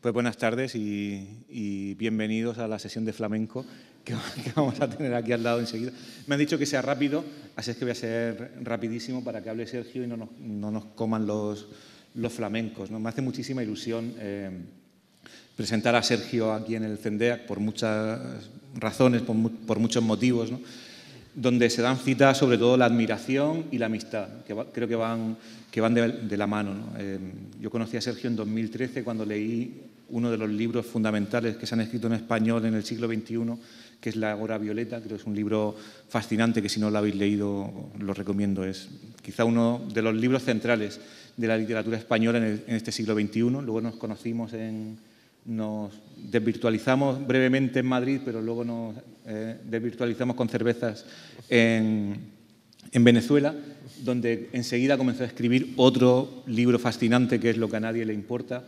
Pues buenas tardes y, bienvenidos a la sesión de flamenco que, vamos a tener aquí al lado enseguida. Me han dicho que sea rápido, así es que voy a ser rapidísimo para que hable Sergio y no nos, coman los, los flamencos. Me hace muchísima ilusión eh, presentar a Sergio aquí en el CENDEAC por muchas razones, por, por muchos motivos. ¿no? donde se dan citas sobre todo la admiración y la amistad, que creo que van, que van de, la mano. Eh, yo conocí a Sergio en 2013 cuando leí uno de los libros fundamentales que se han escrito en español en el siglo XXI, que es La Hora Violeta. Creo que es un libro fascinante que si no lo habéis leído lo recomiendo. Es quizá uno de los libros centrales de la literatura española en este siglo XXI. Luego nos conocimos en, nos desvirtualizamos brevemente en Madrid, pero luego nos eh, desvirtualizamos con cervezas en, Venezuela, donde enseguida comenzó a escribir otro libro fascinante que es Lo que a nadie le importa,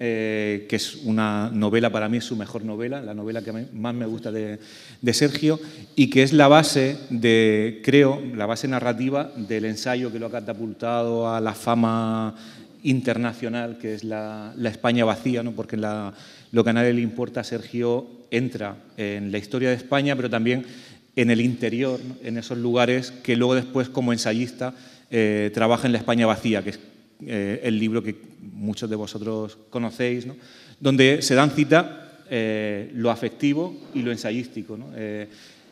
eh, que es una novela, para mí es su mejor novela, la novela que más me gusta de, de Sergio, y que es la base de, creo, la base narrativa del ensayo que lo ha catapultado a la fama internacional, que es la, España vacía, ¿no? porque lo que a nadie le importa, Sergio, entra en la historia de España, pero también en el interior, en esos lugares que luego después como ensayista eh, trabaja en la España vacía, que es eh, el libro que muchos de vosotros conocéis, ¿no? donde se dan cita eh, lo afectivo y lo ensayístico.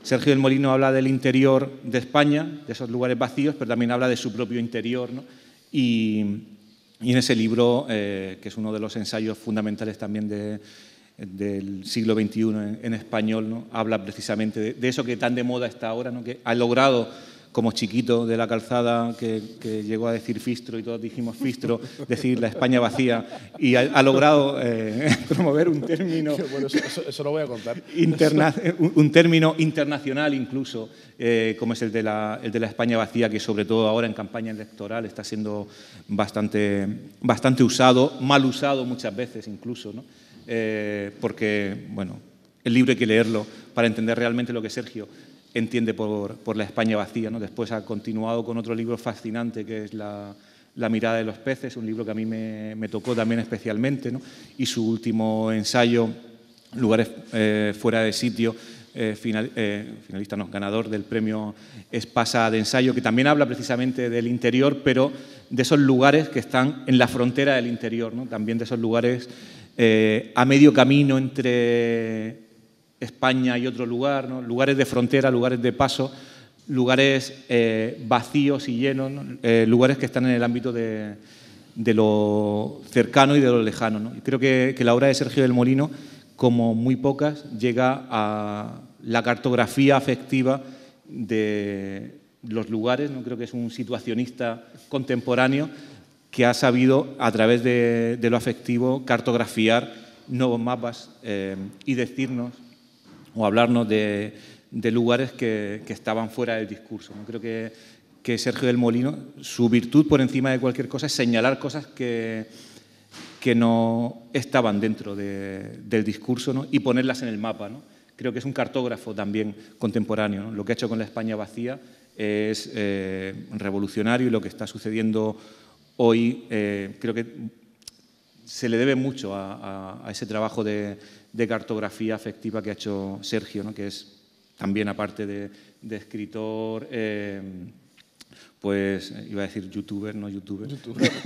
Sergio del Molino habla del interior de España, de esos lugares vacíos, pero también habla de su propio interior. Y, y en ese libro, eh, que es uno de los ensayos fundamentales también de, del siglo XXI en, español, ¿no? habla precisamente de, eso que tan de moda está ahora, ¿no? que ha logrado como chiquito de la calzada que, llegó a decir Fistro y todos dijimos Fistro, decir la España vacía y ha, logrado eh, promover un término. Bueno, eso, lo voy a contar. un, término internacional incluso, eh, como es el de, la, España vacía, que sobre todo ahora en campaña electoral está siendo bastante, bastante usado, mal usado muchas veces incluso, ¿no? Eh, porque, bueno, el libre que leerlo para entender realmente lo que Sergio entiende por, la España vacía. ¿no? Después ha continuado con otro libro fascinante que es la, mirada de los peces, un libro que a mí me, tocó también especialmente, ¿no? y su último ensayo, Lugares eh, fuera de sitio, eh, eh, finalista, no, ganador del premio Espasa de Ensayo, que también habla precisamente del interior, pero de esos lugares que están en la frontera del interior, ¿no? también de esos lugares a medio camino entre España y otro lugar, lugares de frontera, lugares de paso, lugares eh, vacíos y llenos, eh, lugares que están en el ámbito de, lo cercano y de lo lejano. Creo que, la obra de Sergio del Molino, como muy pocas, llega a la cartografía afectiva de los lugares. ¿no? Creo que es un situacionista contemporáneo que ha sabido, a través de, lo afectivo, cartografiar nuevos mapas eh, y decirnos o hablarnos de, lugares que, estaban fuera del discurso. ¿no? Creo que, Sergio del Molino, su virtud por encima de cualquier cosa es señalar cosas que, que no estaban dentro del discurso y ponerlas en el mapa. ¿no? Creo que es un cartógrafo también contemporáneo. Lo que ha hecho con la España vacía es eh, revolucionario y lo que está sucediendo hoy eh, creo que se le debe mucho a, ese trabajo de, cartografía afectiva que ha hecho Sergio, ¿no? que es también, aparte de, escritor, eh, pues iba a decir youtuber, no youtuber.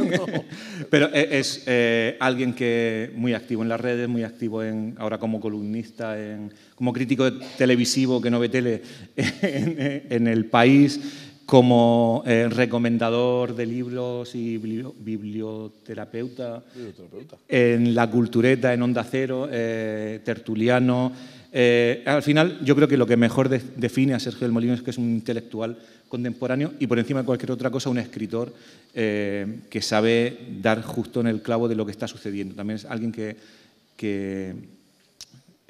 Pero e, es, eh, alguien que muy activo en las redes, muy activo en, ahora como columnista, como crítico televisivo que no ve tele en el país como eh, recomendador de libros y biblioterapeuta, en La Cultureta, en Onda Cero, eh, tertuliano. Eh, al final, yo creo que lo que mejor define a Sergio del Molino es que es un intelectual contemporáneo y por encima de cualquier otra cosa un escritor que sabe dar justo en el clavo de lo que está sucediendo. También es alguien que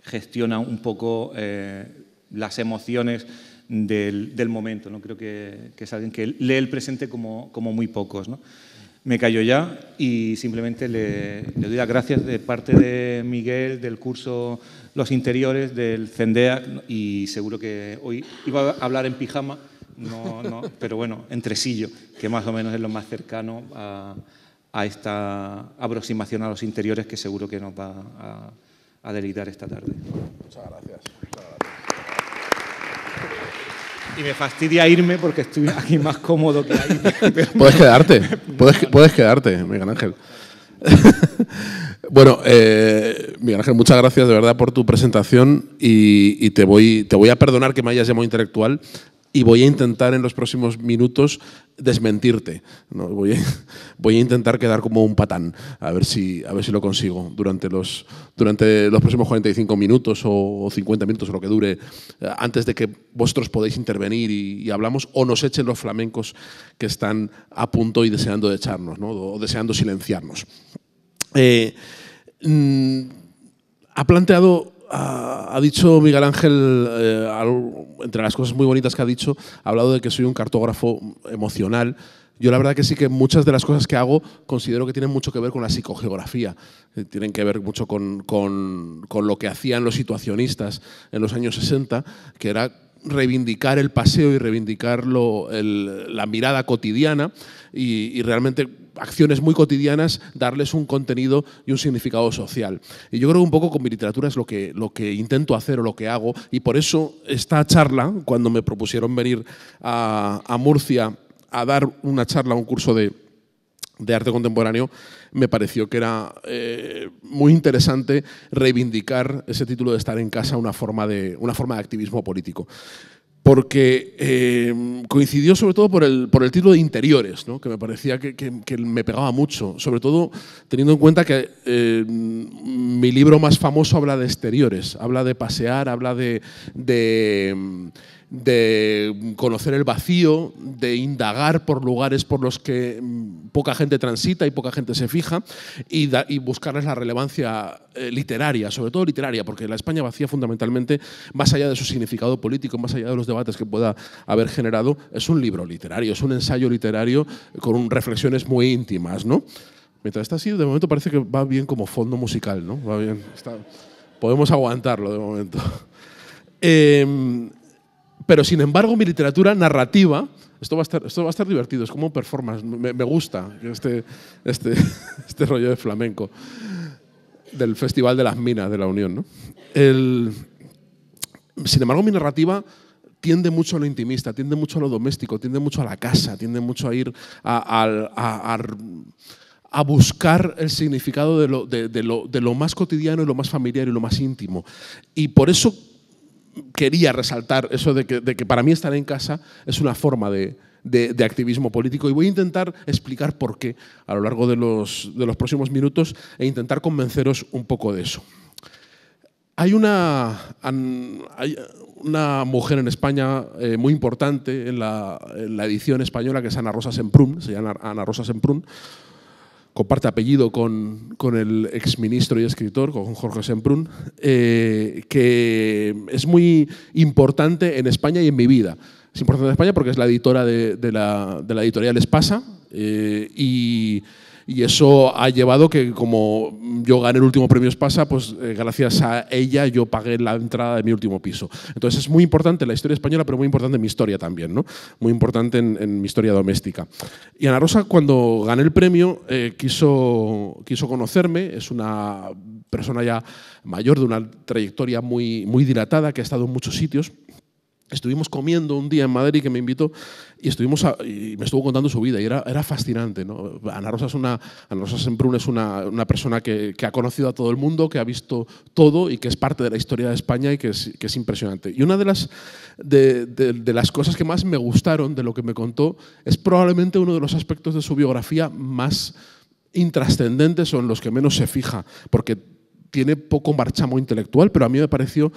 gestiona un poco las emociones del, momento. ¿no? Creo que, es alguien que lee el presente como, como muy pocos. Me callo ya y simplemente le, doy las gracias de parte de Miguel, del curso Los Interiores, del CENDEAC y seguro que hoy iba a hablar en pijama, pero bueno, entresillo que más o menos es lo más cercano a, esta aproximación a los interiores que seguro que nos va a, a deleitar esta tarde. Muchas gracias y me fastidia irme porque estoy aquí más cómodo que ahí. puedes quedarte, puedes, puedes quedarte, Miguel Ángel. bueno, eh, Miguel Ángel, muchas gracias de verdad por tu presentación y, te, voy, te voy a perdonar que me hayas llamado intelectual y voy a intentar en los próximos minutos desmentirte. Voy, a, intentar quedar como un patán, a ver si, a ver si lo consigo durante los, durante los próximos 45 minutos o 50 minutos, o lo que dure, eh, antes de que vosotros podáis intervenir y, hablamos, o nos echen los flamencos que están a punto y deseando echarnos, o deseando silenciarnos. Eh, mm, ha planteado ha dicho Miguel Ángel, eh, entre las cosas muy bonitas que ha dicho, ha hablado de que soy un cartógrafo emocional. Yo la verdad que sí que muchas de las cosas que hago considero que tienen mucho que ver con la psicogeografía, eh, tienen que ver mucho con, lo que hacían los situacionistas en los años 60, que era reivindicar el paseo y reivindicar la mirada cotidiana y, realmente acciones muy cotidianas, darles un contenido y un significado social. Y yo creo que un poco con mi literatura es lo que, lo que intento hacer o lo que hago, y por eso esta charla, cuando me propusieron venir a, Murcia a dar una charla, un curso de, arte contemporáneo, me pareció que era eh, muy interesante reivindicar ese título de estar en casa, una forma de, una forma de activismo político porque eh, coincidió sobre todo por el, por el título de Interiores, que me parecía que, me pegaba mucho, sobre todo teniendo en cuenta que eh, mi libro más famoso habla de exteriores, habla de pasear, habla de de conocer el vacío, de indagar por lugares por los que mm, poca gente transita y poca gente se fija, y, buscarles la relevancia eh, literaria, sobre todo literaria, porque la España vacía fundamentalmente, más allá de su significado político, más allá de los debates que pueda haber generado, es un libro literario, es un ensayo literario eh, con reflexiones muy íntimas, ¿no? Mientras está así, de momento parece que va bien como fondo musical, ¿no? Va bien, podemos aguantarlo de momento. Eh, pero sin embargo, mi literatura narrativa, esto va a estar, esto va a estar divertido, es como performance, me, gusta este, este, este, rollo de flamenco del Festival de las Minas de la Unión. sin embargo, mi narrativa tiende mucho a lo intimista, tiende mucho a lo doméstico, tiende mucho a la casa, tiende mucho a ir a, buscar el significado de lo, de lo más cotidiano y lo más familiar y lo más íntimo. Y por eso quería resaltar eso de que, para mí estar en casa es una forma de, activismo político y voy a intentar explicar por qué a lo largo de los, próximos minutos e intentar convenceros un poco de eso. Hay una, hay una mujer en España eh, muy importante en la, edición española que es Ana Rosa Semprún, se llama Ana Rosa Semprún, comparte apellido con, con el exministro y escritor, con Jorge Semprún, eh, que es muy importante en España y en mi vida. Es importante en España porque es la editora de, la, editorial Espasa eh, y y eso ha llevado que como yo gané el último premio Espasa, pues eh, gracias a ella yo pagué la entrada de mi último piso. Entonces es muy importante la historia española, pero muy importante en mi historia también, ¿no? Muy importante en, mi historia doméstica. Y Ana Rosa cuando gané el premio eh, quiso, quiso conocerme, es una persona ya mayor de una trayectoria muy, muy dilatada que ha estado en muchos sitios Estuvimos comiendo un día en Madrid que me invitó y, estuvimos y me estuvo contando su vida y era, era fascinante. ¿no? Ana Rosa, es una, Ana Rosa es una, una persona que, que, ha conocido a todo el mundo, que ha visto todo y que es parte de la historia de España y que es, que es impresionante. Y una de las, de, de, de las cosas que más me gustaron de lo que me contó es probablemente uno de los aspectos de su biografía más intrascendentes o en los que menos se fija, porque tiene poco marchamo intelectual, pero a mí me pareció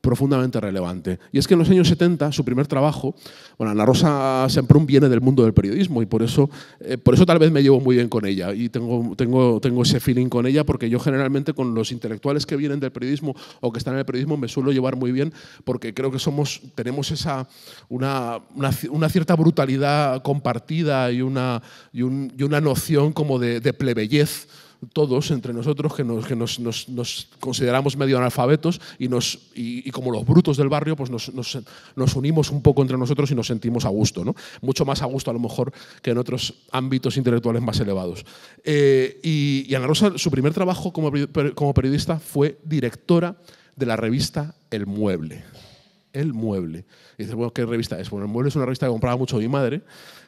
profundamente relevante. Y es que en los años 70, su primer trabajo, bueno, Ana Rosa Semprún viene del mundo del periodismo y por eso, eh, por eso tal vez me llevo muy bien con ella y tengo, tengo, tengo ese feeling con ella porque yo generalmente con los intelectuales que vienen del periodismo o que están en el periodismo me suelo llevar muy bien porque creo que somos, tenemos esa, una, una, cierta brutalidad compartida y una, y, una noción como de, de plebeyez todos entre nosotros que nos, que nos, nos, consideramos medio analfabetos y, nos, y, como los brutos del barrio, pues nos, nos, unimos un poco entre nosotros y nos sentimos a gusto, ¿no? Mucho más a gusto a lo mejor que en otros ámbitos intelectuales más elevados. Eh, y, Ana Rosa, su primer trabajo como, como periodista fue directora de la revista El Mueble. El Mueble. Y dices, bueno, ¿qué revista es? Bueno, El Mueble es una revista que compraba mucho mi madre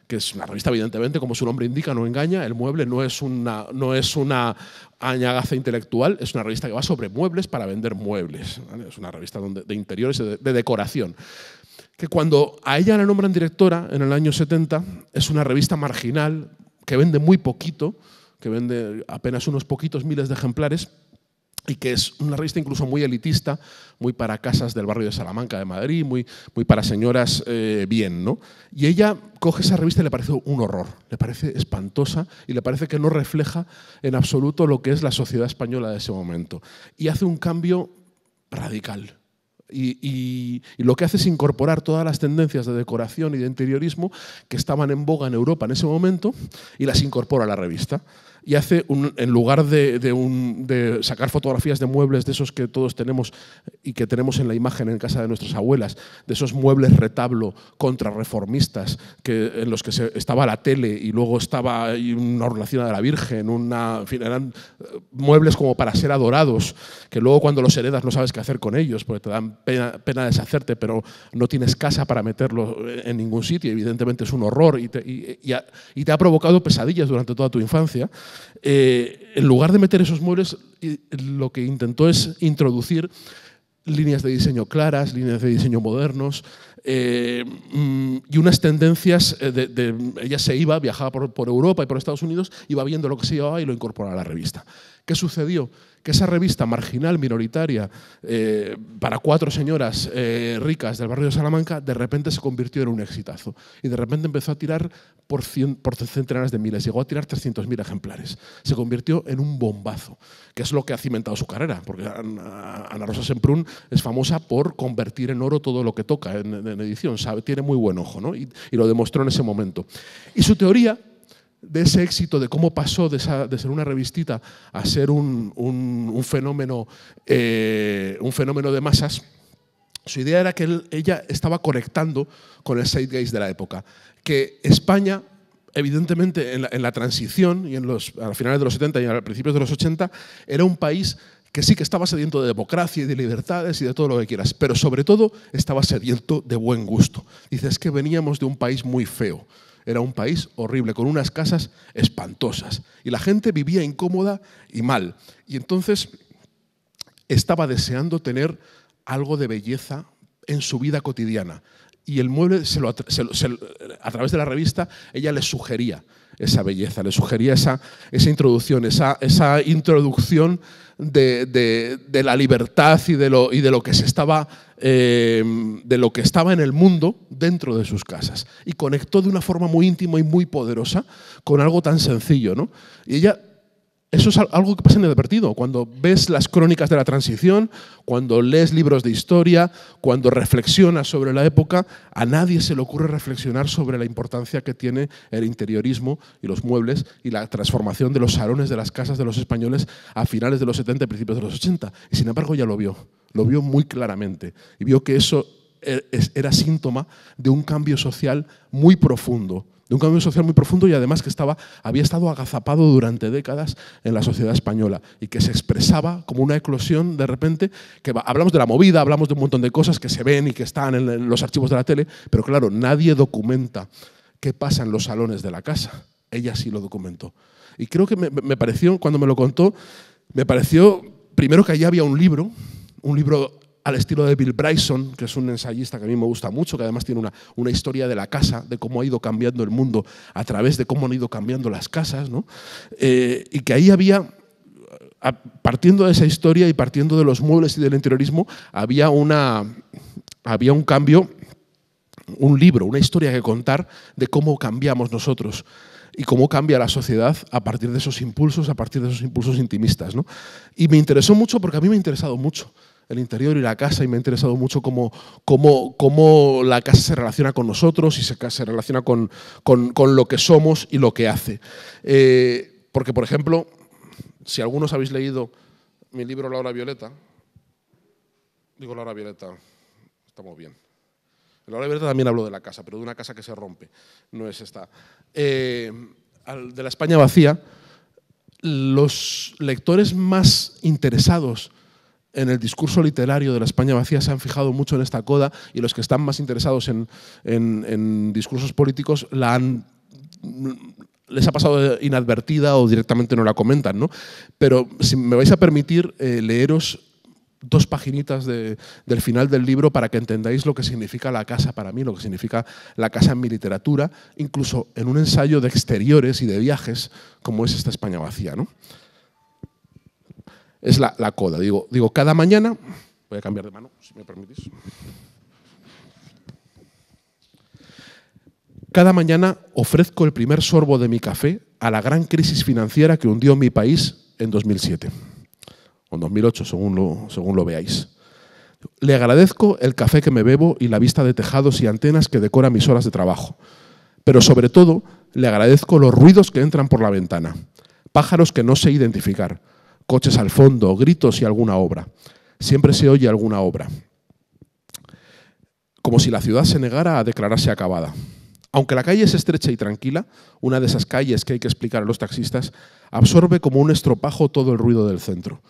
que es una revista, evidentemente, como su nombre indica, no engaña. El mueble no es una, no es una añagaza intelectual, es una revista que va sobre muebles para vender muebles. Es una revista de interiores, de, de decoración que cuando a ella la nombran directora en el año 70, es una revista marginal que vende muy poquito, que vende apenas unos poquitos miles de ejemplares, y que es una revista incluso muy elitista, muy para casas del barrio de Salamanca de Madrid, muy, muy para señoras eh, bien, ¿no? Y ella coge esa revista y le parece un horror, le parece espantosa y le parece que no refleja en absoluto lo que es la sociedad española de ese momento. Y hace un cambio radical. Y, y, lo que hace es incorporar todas las tendencias de decoración y de interiorismo que estaban en boga en Europa en ese momento y las incorpora a la revista y hace, en lugar de, sacar fotografías de muebles de esos que todos tenemos y que tenemos en la imagen en casa de nuestras abuelas, de esos muebles retablo contrarreformistas que, en los que se, estaba la tele y luego estaba una relación de la Virgen, una, en eran eh, muebles como para ser adorados, que luego cuando los heredas no sabes qué hacer con ellos, porque te dan pena, deshacerte, pero no tienes casa para meterlos en ningún sitio, evidentemente es un horror y te ha provocado pesadillas durante toda tu infancia. Eh, en lugar de meter esos muebles, lo que intentó es introducir líneas de diseño claras, líneas de diseño modernos eh, mm, y unas tendencias eh, de, Ella se iba, viajaba por, por Europa y por Estados Unidos, iba viendo lo que se llevaba y lo incorporaba a la revista. ¿Qué sucedió? Que esa revista marginal, minoritaria, eh, para cuatro señoras eh, ricas del barrio de Salamanca, de repente se convirtió en un exitazo. Y de repente empezó a tirar por, por centenares de miles. Llegó a tirar 300.000 ejemplares. Se convirtió en un bombazo, que es lo que ha cimentado su carrera. Porque Ana Rosa Semprún es famosa por convertir en oro todo lo que toca en, edición. tiene muy buen ojo, ¿no? y lo demostró en ese momento. Y su teoría de ese éxito, de cómo pasó de, ser una revistita a ser un, fenómeno, eh, un fenómeno de masas, su idea era que ella estaba conectando con el zeitgeist de la época, que España evidentemente en la, transición y en los, a finales de los 70 y a principios de los 80 era un país que sí que estaba sediento de democracia y de libertades y de todo lo que quieras, pero sobre todo estaba sediento de buen gusto. Dices que veníamos de un país muy feo, era un país horrible, con unas casas espantosas. Y la gente vivía incómoda y mal. Y entonces estaba deseando tener algo de belleza en su vida cotidiana. Y el mueble, se lo, a través de la revista, ella le sugería esa belleza, le sugería esa, esa introducción, esa, esa introducción de, la libertad y de lo, y de lo que se estaba, eh, de lo que estaba en el mundo dentro de sus casas. Y conectó de una forma muy íntima y muy poderosa con algo tan sencillo. ¿no? Y ella eso es algo que pasa en el inadvertido. Cuando ves las crónicas de la transición, cuando lees libros de historia, cuando reflexionas sobre la época, a nadie se le ocurre reflexionar sobre la importancia que tiene el interiorismo y los muebles y la transformación de los salones de las casas de los españoles a finales de los 70 y principios de los 80. Y sin embargo ya lo vio, lo vio muy claramente y vio que eso e-, era síntoma de un cambio social muy profundo un cambio social muy profundo y además que estaba, había estado agazapado durante décadas en la sociedad española y que se expresaba como una eclosión de repente, que hablamos de la movida, hablamos de un montón de cosas que se ven y que están en los archivos de la tele, pero claro, nadie documenta qué pasa en los salones de la casa. Ella sí lo documentó. Y creo que me, me pareció, cuando me lo contó, me pareció primero que allí había un libro, un libro al estilo de Bill Bryson, que es un ensayista que a mí me gusta mucho, que además tiene una, historia de la casa, de cómo ha ido cambiando el mundo a través de cómo han ido cambiando las casas, eh, y que ahí había, partiendo de esa historia y partiendo de los muebles y del interiorismo, había, una, había un cambio, un libro, una historia que contar de cómo cambiamos nosotros y cómo cambia la sociedad a partir de esos impulsos, a partir de esos impulsos intimistas. Y me interesó mucho porque a mí me ha interesado mucho el interior y la casa y me ha interesado mucho cómo, cómo, cómo la casa se relaciona con nosotros y se, se relaciona con, con, con, lo que somos y lo que hace. Eh, porque, por ejemplo, si algunos habéis leído mi libro La hora violeta, digo La hora violeta, estamos bien. La hora violeta también hablo de la casa, pero de una casa que se rompe, no es esta. Eh, de la España vacía, los lectores más interesados en el discurso literario de la España vacía se han fijado mucho en esta coda y los que están más interesados en, en, discursos políticos la han les ha pasado inadvertida o directamente no la comentan, ¿no? Pero si me vais a permitir eh, leeros dos paginitas del final del libro para que entendáis lo que significa la casa para mí, lo que significa la casa en mi literatura, incluso en un ensayo de exteriores y de viajes como es esta España vacía, ¿no? es la, coda. Digo, digo, cada mañana, voy a cambiar de mano, si me permitís. Cada mañana ofrezco el primer sorbo de mi café a la gran crisis financiera que hundió mi país en 2007 o en 2008, según lo, según lo veáis. Le agradezco el café que me bebo y la vista de tejados y antenas que decora mis horas de trabajo. Pero sobre todo, le agradezco los ruidos que entran por la ventana. Pájaros que no sé identificar, coches al fondo, gritos y alguna obra. Siempre se oye alguna obra. Como si la ciudad se negara a declararse acabada. Aunque la calle es estrecha y tranquila, una de esas calles que hay que explicar a los taxistas, absorbe como un estropajo todo el ruido del centro.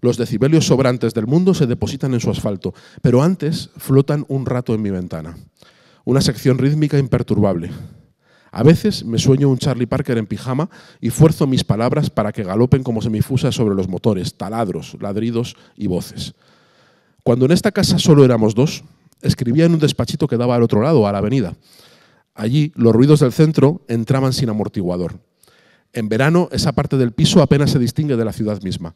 Los decibelios sobrantes del mundo se depositan en su asfalto, pero antes flotan un rato en mi ventana. Una sección rítmica imperturbable. A veces me sueño un Charlie Parker en pijama y fuerzo mis palabras para que galopen como semifusas sobre los motores, taladros, ladridos y voces. Cuando en esta casa solo éramos dos, escribía en un despachito que daba al otro lado, a la avenida. Allí los ruidos del centro entraban sin amortiguador. En verano esa parte del piso apenas se distingue de la ciudad misma.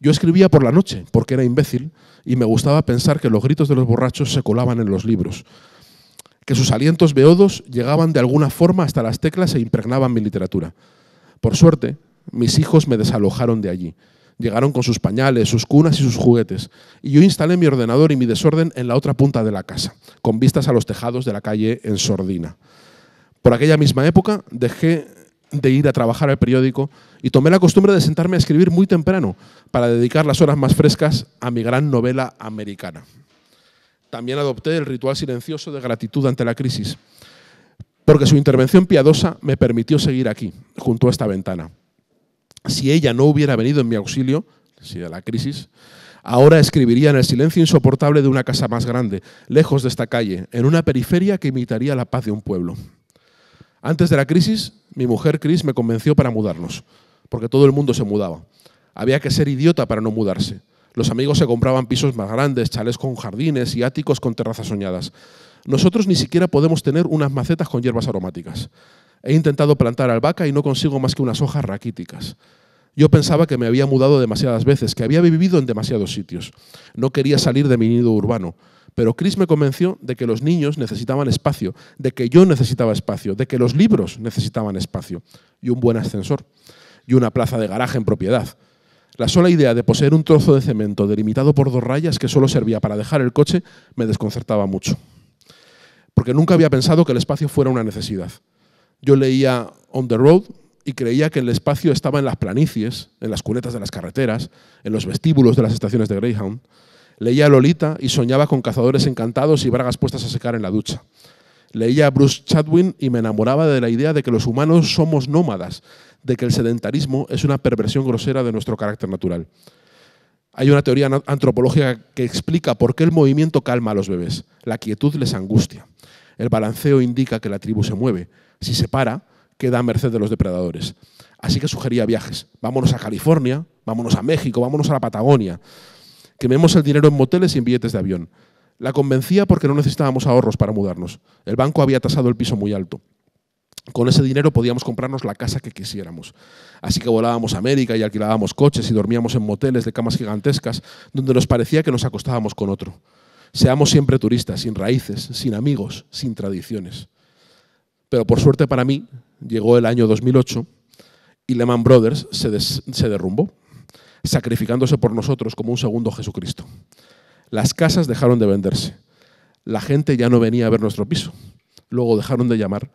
Yo escribía por la noche, porque era imbécil, y me gustaba pensar que los gritos de los borrachos se colaban en los libros que sus alientos beodos llegaban de alguna forma hasta las teclas e impregnaban mi literatura. Por suerte, mis hijos me desalojaron de allí. Llegaron con sus pañales, sus cunas y sus juguetes, y yo instalé mi ordenador y mi desorden en la otra punta de la casa, con vistas a los tejados de la calle en Sordina. Por aquella misma época dejé de ir a trabajar al periódico y tomé la costumbre de sentarme a escribir muy temprano para dedicar las horas más frescas a mi gran novela americana. También adopté el ritual silencioso de gratitud ante la crisis, porque su intervención piadosa me permitió seguir aquí, junto a esta ventana. Si ella no hubiera venido en mi auxilio, si de la crisis, ahora escribiría en el silencio insoportable de una casa más grande, lejos de esta calle, en una periferia que imitaría la paz de un pueblo. Antes de la crisis, mi mujer Cris me convenció para mudarnos, porque todo el mundo se mudaba. Había que ser idiota para no mudarse. Los amigos se compraban pisos más grandes, chales con jardines y áticos con terrazas soñadas. Nosotros ni siquiera podemos tener unas macetas con hierbas aromáticas. He intentado plantar albahaca y no consigo más que unas hojas raquíticas. Yo pensaba que me había mudado demasiadas veces, que había vivido en demasiados sitios. No quería salir de mi nido urbano. Pero Chris me convenció de que los niños necesitaban espacio, de que yo necesitaba espacio, de que los libros necesitaban espacio y un buen ascensor y una plaza de garaje en propiedad. La sola idea de poseer un trozo de cemento delimitado por dos rayas que solo servía para dejar el coche me desconcertaba mucho. Porque nunca había pensado que el espacio fuera una necesidad. Yo leía On the Road y creía que el espacio estaba en las planicies, en las culetas de las carreteras, en los vestíbulos de las estaciones de Greyhound. Leía Lolita y soñaba con cazadores encantados y bragas puestas a secar en la ducha. Leía a Bruce Chadwin y me enamoraba de la idea de que los humanos somos nómadas, de que el sedentarismo es una perversión grosera de nuestro carácter natural. Hay una teoría antropológica que explica por qué el movimiento calma a los bebés. La quietud les angustia. El balanceo indica que la tribu se mueve. Si se para, queda a merced de los depredadores. Así que sugería viajes. Vámonos a California, vámonos a México, vámonos a la Patagonia. Quememos el dinero en moteles y en billetes de avión la convencía porque no necesitábamos ahorros para mudarnos. El banco había tasado el piso muy alto. Con ese dinero podíamos comprarnos la casa que quisiéramos. Así que volábamos a América y alquilábamos coches y dormíamos en moteles de camas gigantescas donde nos parecía que nos acostábamos con otro. Seamos siempre turistas, sin raíces, sin amigos, sin tradiciones. Pero por suerte para mí, llegó el año 2008 y Lehman Brothers se, se derrumbó, sacrificándose por nosotros como un segundo Jesucristo. Las casas dejaron de venderse. La gente ya no venía a ver nuestro piso. Luego dejaron de llamar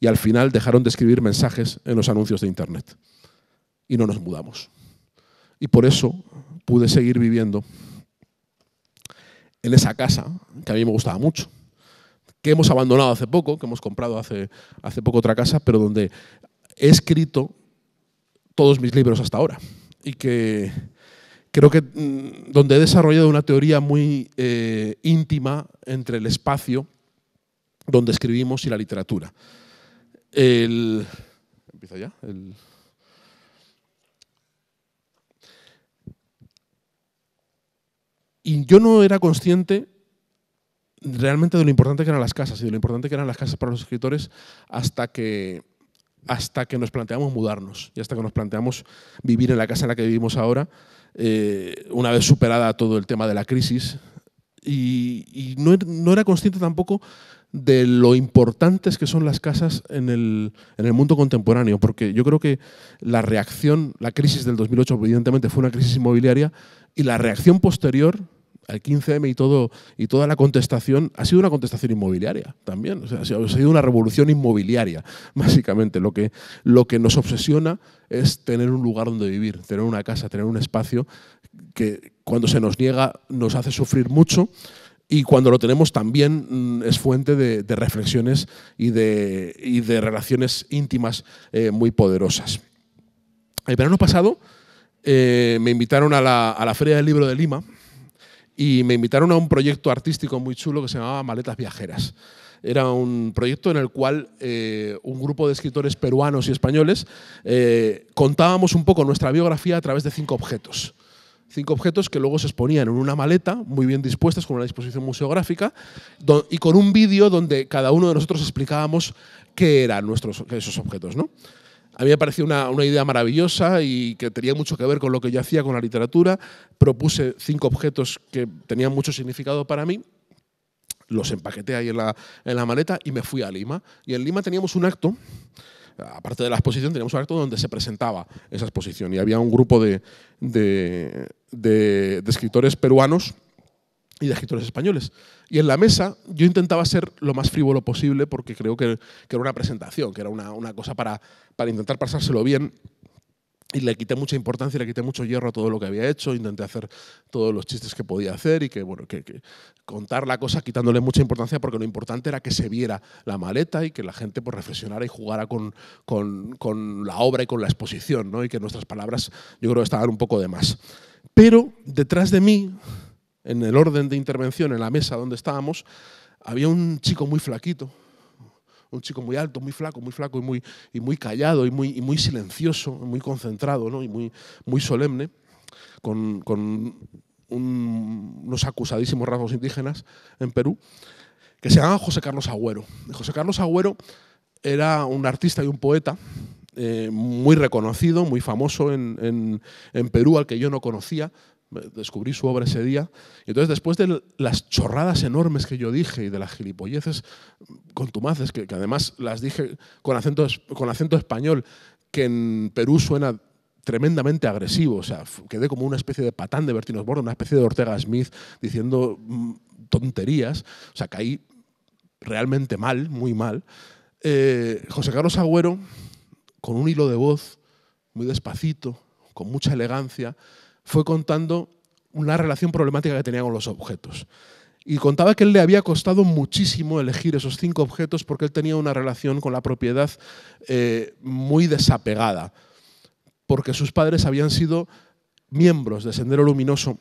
y al final dejaron de escribir mensajes en los anuncios de Internet. Y no nos mudamos. Y por eso pude seguir viviendo en esa casa que a mí me gustaba mucho, que hemos abandonado hace poco, que hemos comprado hace, hace poco otra casa, pero donde he escrito todos mis libros hasta ahora y que creo que mm, donde he desarrollado una teoría muy eh, íntima entre el espacio donde escribimos y la literatura. ¿Empieza ya? y yo no era consciente realmente de lo importante que eran las casas y de lo importante que eran las casas para los escritores hasta que hasta que nos planteamos mudarnos y hasta que nos planteamos vivir en la casa en la que vivimos ahora eh, una vez superada todo el tema de la crisis, y, er, no, era consciente tampoco de lo importantes que son las casas en el, en el, mundo contemporáneo, porque yo creo que la reacción, la crisis del 2008 evidentemente fue una crisis inmobiliaria, y la reacción posterior al 15M y, todo, y toda la contestación ha sido una contestación inmobiliaria también. ha sido una revolución inmobiliaria, básicamente. Lo que, lo que nos obsesiona es tener un lugar donde vivir, tener una casa, tener un espacio que cuando se nos niega nos hace sufrir mucho y cuando lo tenemos también mm, es fuente de, reflexiones y de, de, relaciones íntimas eh, muy poderosas. El verano pasado eh, me invitaron a la Feria del Libro de Lima y me invitaron a un proyecto artístico muy chulo que se llamaba Maletas Viajeras. Era un proyecto en el cual eh, un grupo de escritores peruanos y españoles eh, contábamos un poco nuestra biografía a través de cinco objetos cinco objetos que luego se exponían en una maleta, muy bien dispuestas, con una disposición museográfica, y con un vídeo donde cada uno de nosotros explicábamos qué eran nuestros, esos objetos. ¿no? A mí me pareció una, idea maravillosa y que tenía mucho que ver con lo que yo hacía con la literatura. Propuse cinco objetos que tenían mucho significado para mí. Los empaqueté ahí en la, maleta y me fui a Lima. Y en Lima teníamos un acto aparte de la exposición, teníamos un acto donde se presentaba esa exposición y había un grupo de escritores peruanos y de escritores españoles. Y en la mesa yo intentaba ser lo más frívolo posible porque creo que, que era una presentación, que era una, una cosa para, para, intentar pasárselo bien. Y le quité mucha importancia, le quité mucho hierro a todo lo que había hecho, intenté hacer todos los chistes que podía hacer y que, bueno, que, contar la cosa quitándole mucha importancia porque lo importante era que se viera la maleta y que la gente pues, reflexionara y jugara con, con, con la obra y con la exposición, ¿no? Y que nuestras palabras yo creo estaban un poco de más. Pero detrás de mí en el orden de intervención, en la mesa donde estábamos, había un chico muy flaquito, un chico muy alto, muy flaco, muy flaco y muy, y muy callado y muy, muy silencioso, muy concentrado y muy, muy solemne, con, unos acusadísimos rasgos indígenas en Perú, que se llamaba José Carlos Agüero. José Carlos Agüero era un artista y un poeta eh, muy reconocido, muy famoso en, en, Perú, al que yo no conocía, descubrí su obra ese día. Y entonces, después de las chorradas enormes que yo dije y de las gilipolleces contumaces, que, además las dije con acento, con acento español, que en Perú suena tremendamente agresivo, o sea, quedé como una especie de patán de Bertino Osborne, una especie de Ortega Smith diciendo mm, tonterías, o sea, caí realmente mal, muy mal. Eh, José Carlos Agüero, con un hilo de voz muy despacito, con mucha elegancia, fue contando una relación problemática que tenía con los objetos. Y contaba que él le había costado muchísimo elegir esos cinco objetos porque él tenía una relación con la propiedad eh, muy desapegada, porque sus padres habían sido miembros de Sendero Luminoso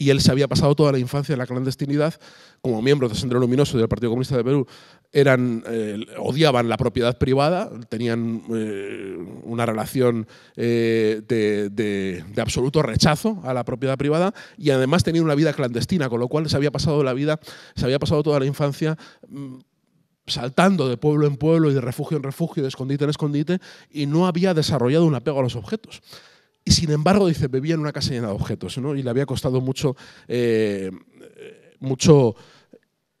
y él se había pasado toda la infancia en la clandestinidad. Como miembros de centro Luminoso y del Partido Comunista de Perú, eran, eh, odiaban la propiedad privada, tenían eh, una relación eh, de, absoluto rechazo a la propiedad privada y además tenían una vida clandestina, con lo cual se había pasado la vida, se había pasado toda la infancia mm, saltando de pueblo en pueblo y de refugio en refugio, de escondite en escondite, y no había desarrollado un apego a los objetos y sin embargo, dice, vivía en una casa llena de objetos, Y le había costado mucho, eh, mucho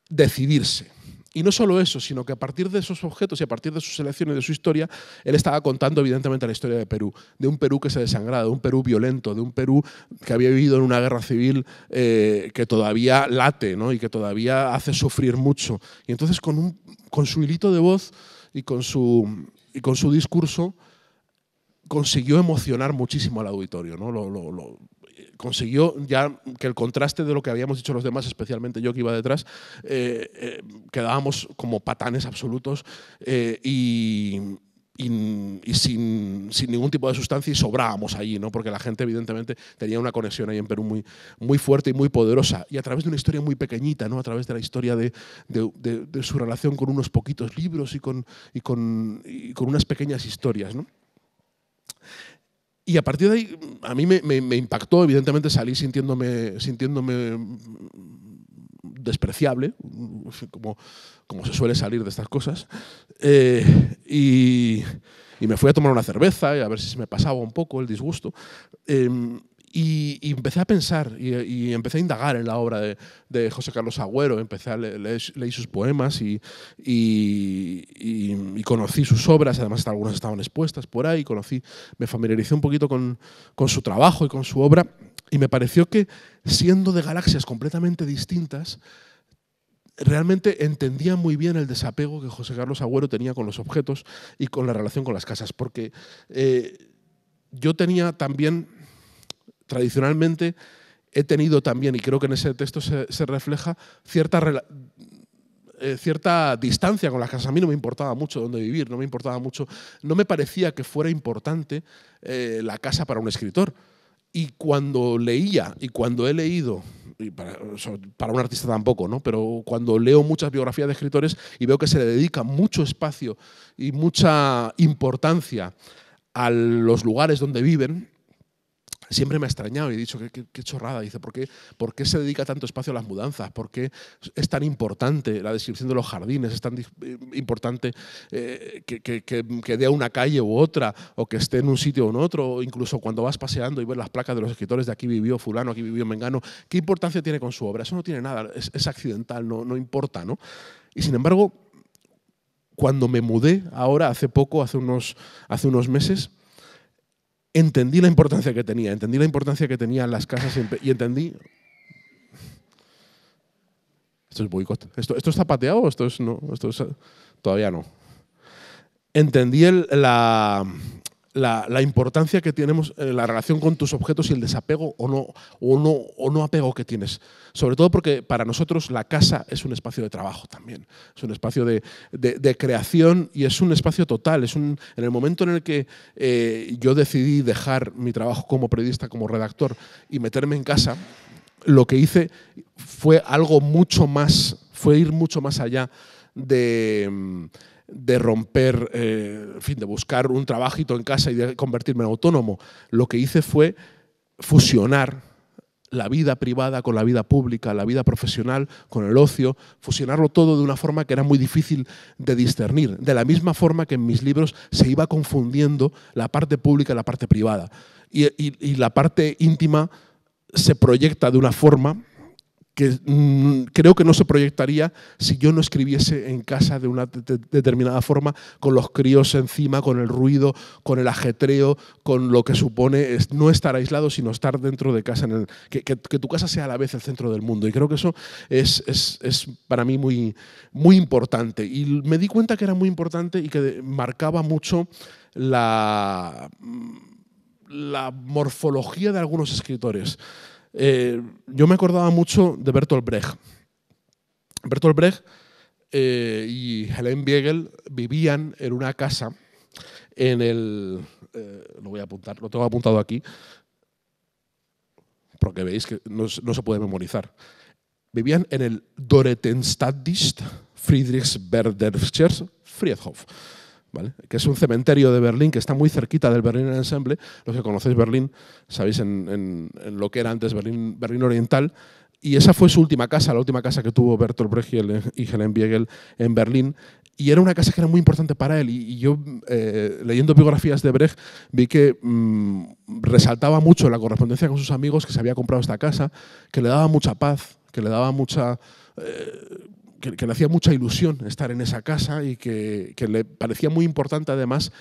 decidirse. Y no solo eso, sino que a partir de esos objetos y a partir de sus selecciones de su historia, él estaba contando evidentemente la historia de Perú, de un Perú que se desangraba, de un Perú violento, de un Perú que había vivido en una guerra civil eh, que todavía late y que todavía hace sufrir mucho. Y entonces con, un, con su hilito de voz y con su, y con su discurso, consiguió emocionar muchísimo al auditorio, ¿no? Lo, eh, consiguió ya que el contraste de lo que habíamos dicho los demás, especialmente yo que iba detrás, eh, eh, quedábamos como patanes absolutos y, sin, ningún tipo de sustancia y sobrábamos allí, ¿no? porque la gente evidentemente tenía una conexión ahí en Perú muy, muy fuerte y muy poderosa. Y a través de una historia muy pequeñita, ¿no? a través de la historia de, su relación con unos poquitos libros y con, y con, con unas pequeñas historias. ¿no? Y a partir de ahí, a mí me, impactó, evidentemente salí sintiéndome, sintiéndome despreciable, como, como se suele salir de estas cosas. Eh, y, me fui a tomar una cerveza y a ver si se me pasaba un poco el disgusto. Em, y, empecé a pensar y, empecé a indagar en la obra de, José Carlos Agüero, empecé a leer, sus poemas y, conocí sus obras, además algunas estaban expuestas por ahí, conocí, me familiaricé un poquito con, su trabajo y con su obra y me pareció que siendo de galaxias completamente distintas, realmente entendía muy bien el desapego que José Carlos Agüero tenía con los objetos y con la relación con las casas, porque eh, yo tenía también tradicionalmente he tenido también, y creo que en ese texto se, refleja, cierta, eh, cierta distancia con las casas. A mí no me importaba mucho dónde vivir, no me importaba mucho, no me parecía que fuera importante eh, la casa para un escritor. Y cuando leía y cuando he leído, para, un artista tampoco, ¿no? pero cuando leo muchas biografías de escritores y veo que se le dedica mucho espacio y mucha importancia a los lugares donde viven, siempre me ha extrañado y he dicho, qué, chorrada. Dice, ¿por qué, ¿por qué, se dedica tanto espacio a las mudanzas? ¿Por qué es tan importante la descripción de los jardines? ¿Es tan eh, importante eh, que, que, dé a una calle u otra? ¿O que esté en un sitio u otro? incluso cuando vas paseando y ves las placas de los escritores de aquí vivió fulano, aquí vivió Mengano. ¿Qué importancia tiene con su obra? Eso no tiene nada, es, es accidental, no, importa. ¿no? Y sin embargo, cuando me mudé ahora, hace poco, hace unos, hace unos meses, entendí la importancia que tenía, entendí la importancia que tenían las casas y entendí... Esto es boicot. ¿Esto, ¿Esto es zapateado? ¿Esto es no? Esto es, todavía no. Entendí la, la, importancia que tenemos, en eh, la relación con tus objetos y el desapego o no, o, no, o no apego que tienes. Sobre todo porque para nosotros la casa es un espacio de trabajo también, es un espacio de, creación y es un espacio total. Es un, en el momento en el que eh, yo decidí dejar mi trabajo como periodista, como redactor y meterme en casa, lo que hice fue algo mucho más, fue ir mucho más allá de... Mm, de romper, eh, fin, de buscar un trabajito en casa y de convertirme en autónomo. Lo que hice fue fusionar la vida privada con la vida pública, la vida profesional con el ocio, fusionarlo todo de una forma que era muy difícil de discernir, de la misma forma que en mis libros se iba confundiendo la parte pública y la parte privada. y la parte íntima se proyecta de una forma que mm, creo que no se proyectaría si yo no escribiese en casa de una determinada forma, con los críos encima, con el ruido, con el ajetreo, con lo que supone no estar aislado, sino estar dentro de casa, en que, que, tu casa sea a la vez el centro del mundo. Y creo que eso es, es, es, para mí muy, muy importante. Y me di cuenta que era muy importante y que marcaba mucho la la morfología de algunos escritores. Eh, yo me acordaba mucho de Bertolt Brecht. Bertolt Brecht eh, y Helen Biegel vivían en una casa en el. Eh, lo voy a apuntar, lo tengo apuntado aquí, porque veis que no, se puede memorizar. Vivían en el Doretenstadtist Friedrichswerderscher Friedhof que es un cementerio de Berlín que está muy cerquita del Berlín Ensemble. Los que conocéis Berlín sabéis en, lo que era antes Berlín, Berlín Oriental. Y esa fue su última casa, la última casa que tuvo Bertolt Brecht y Helen Biegel en Berlín. Y era una casa que era muy importante para él. Y, yo, eh, leyendo biografías de Brecht, vi que mm, resaltaba mucho la correspondencia con sus amigos que se había comprado esta casa, que le daba mucha paz, que le daba mucha... Eh, que, le hacía mucha ilusión estar en esa casa y que, le parecía muy importante además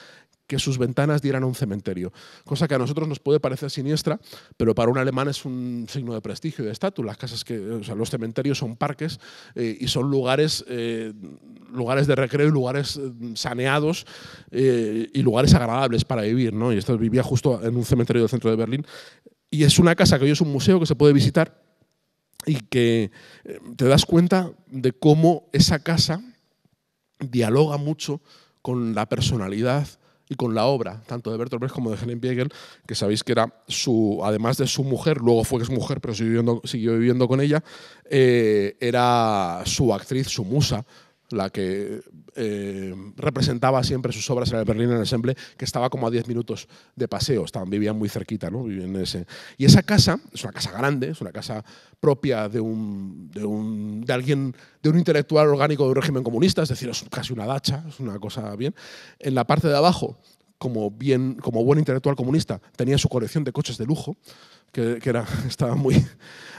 que sus ventanas dieran a un cementerio, cosa que a nosotros nos puede parecer siniestra, pero para un alemán es un signo de prestigio y de estatus. Las casas que, o los cementerios son parques eh, y son lugares, eh, lugares de recreo y lugares mm, saneados eh, y lugares agradables para vivir, ¿no? Y esto vivía justo en un cementerio del centro de Berlín y es una casa que hoy es un museo que se puede visitar y que eh, te das cuenta de cómo esa casa dialoga mucho con la personalidad y con la obra, tanto de Bertolt Brecht como de Helen Biegel, que sabéis que era su, además de su mujer, luego fue que es mujer, pero siguió viviendo, con ella, eh, era su actriz, su musa, la que eh, representaba siempre sus obras en el Berlín en el Semble que estaba como a 10 minutos de paseo, estaban, vivían muy cerquita, ese. Y esa casa, es una casa grande, es una casa propia de un, de de alguien, de un intelectual orgánico de un régimen comunista, es decir, es casi una dacha, es una cosa bien. En la parte de abajo, como, bien, como buen intelectual comunista, tenía su colección de coches de lujo, que, era, estaba muy,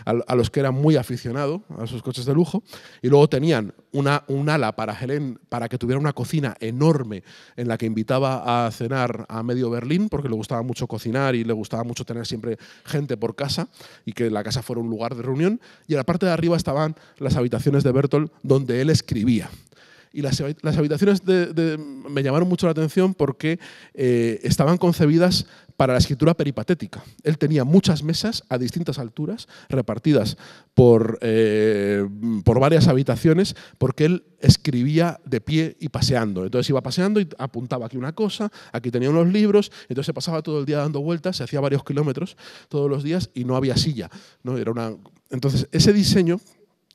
a, los que era muy aficionado a sus coches de lujo, y luego tenían una, un ala para Helen, para que tuviera una cocina enorme en la que invitaba a cenar a medio Berlín, porque le gustaba mucho cocinar y le gustaba mucho tener siempre gente por casa y que la casa fuera un lugar de reunión, y en la parte de arriba estaban las habitaciones de Bertolt donde él escribía. Y las, habitaciones me llamaron mucho la atención porque eh, estaban concebidas para la escritura peripatética. Él tenía muchas mesas a distintas alturas, repartidas por, eh, por varias habitaciones, porque él escribía de pie y paseando. Entonces iba paseando y apuntaba aquí una cosa, aquí tenía unos libros, entonces se pasaba todo el día dando vueltas, se hacía varios kilómetros todos los días y no había silla. ¿no? Era una... Entonces, ese diseño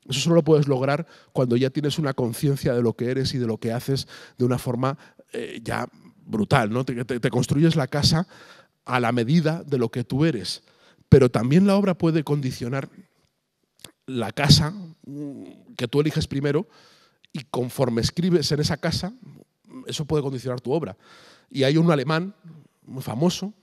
eso solo lo puedes lograr cuando ya tienes una conciencia de lo que eres y de lo que haces de una forma eh, ya brutal, ¿no? te, construyes la casa a la medida de lo que tú eres. Pero también la obra puede condicionar la casa mm, que tú eliges primero y conforme escribes en esa casa, eso puede condicionar tu obra. Y hay un alemán muy famoso,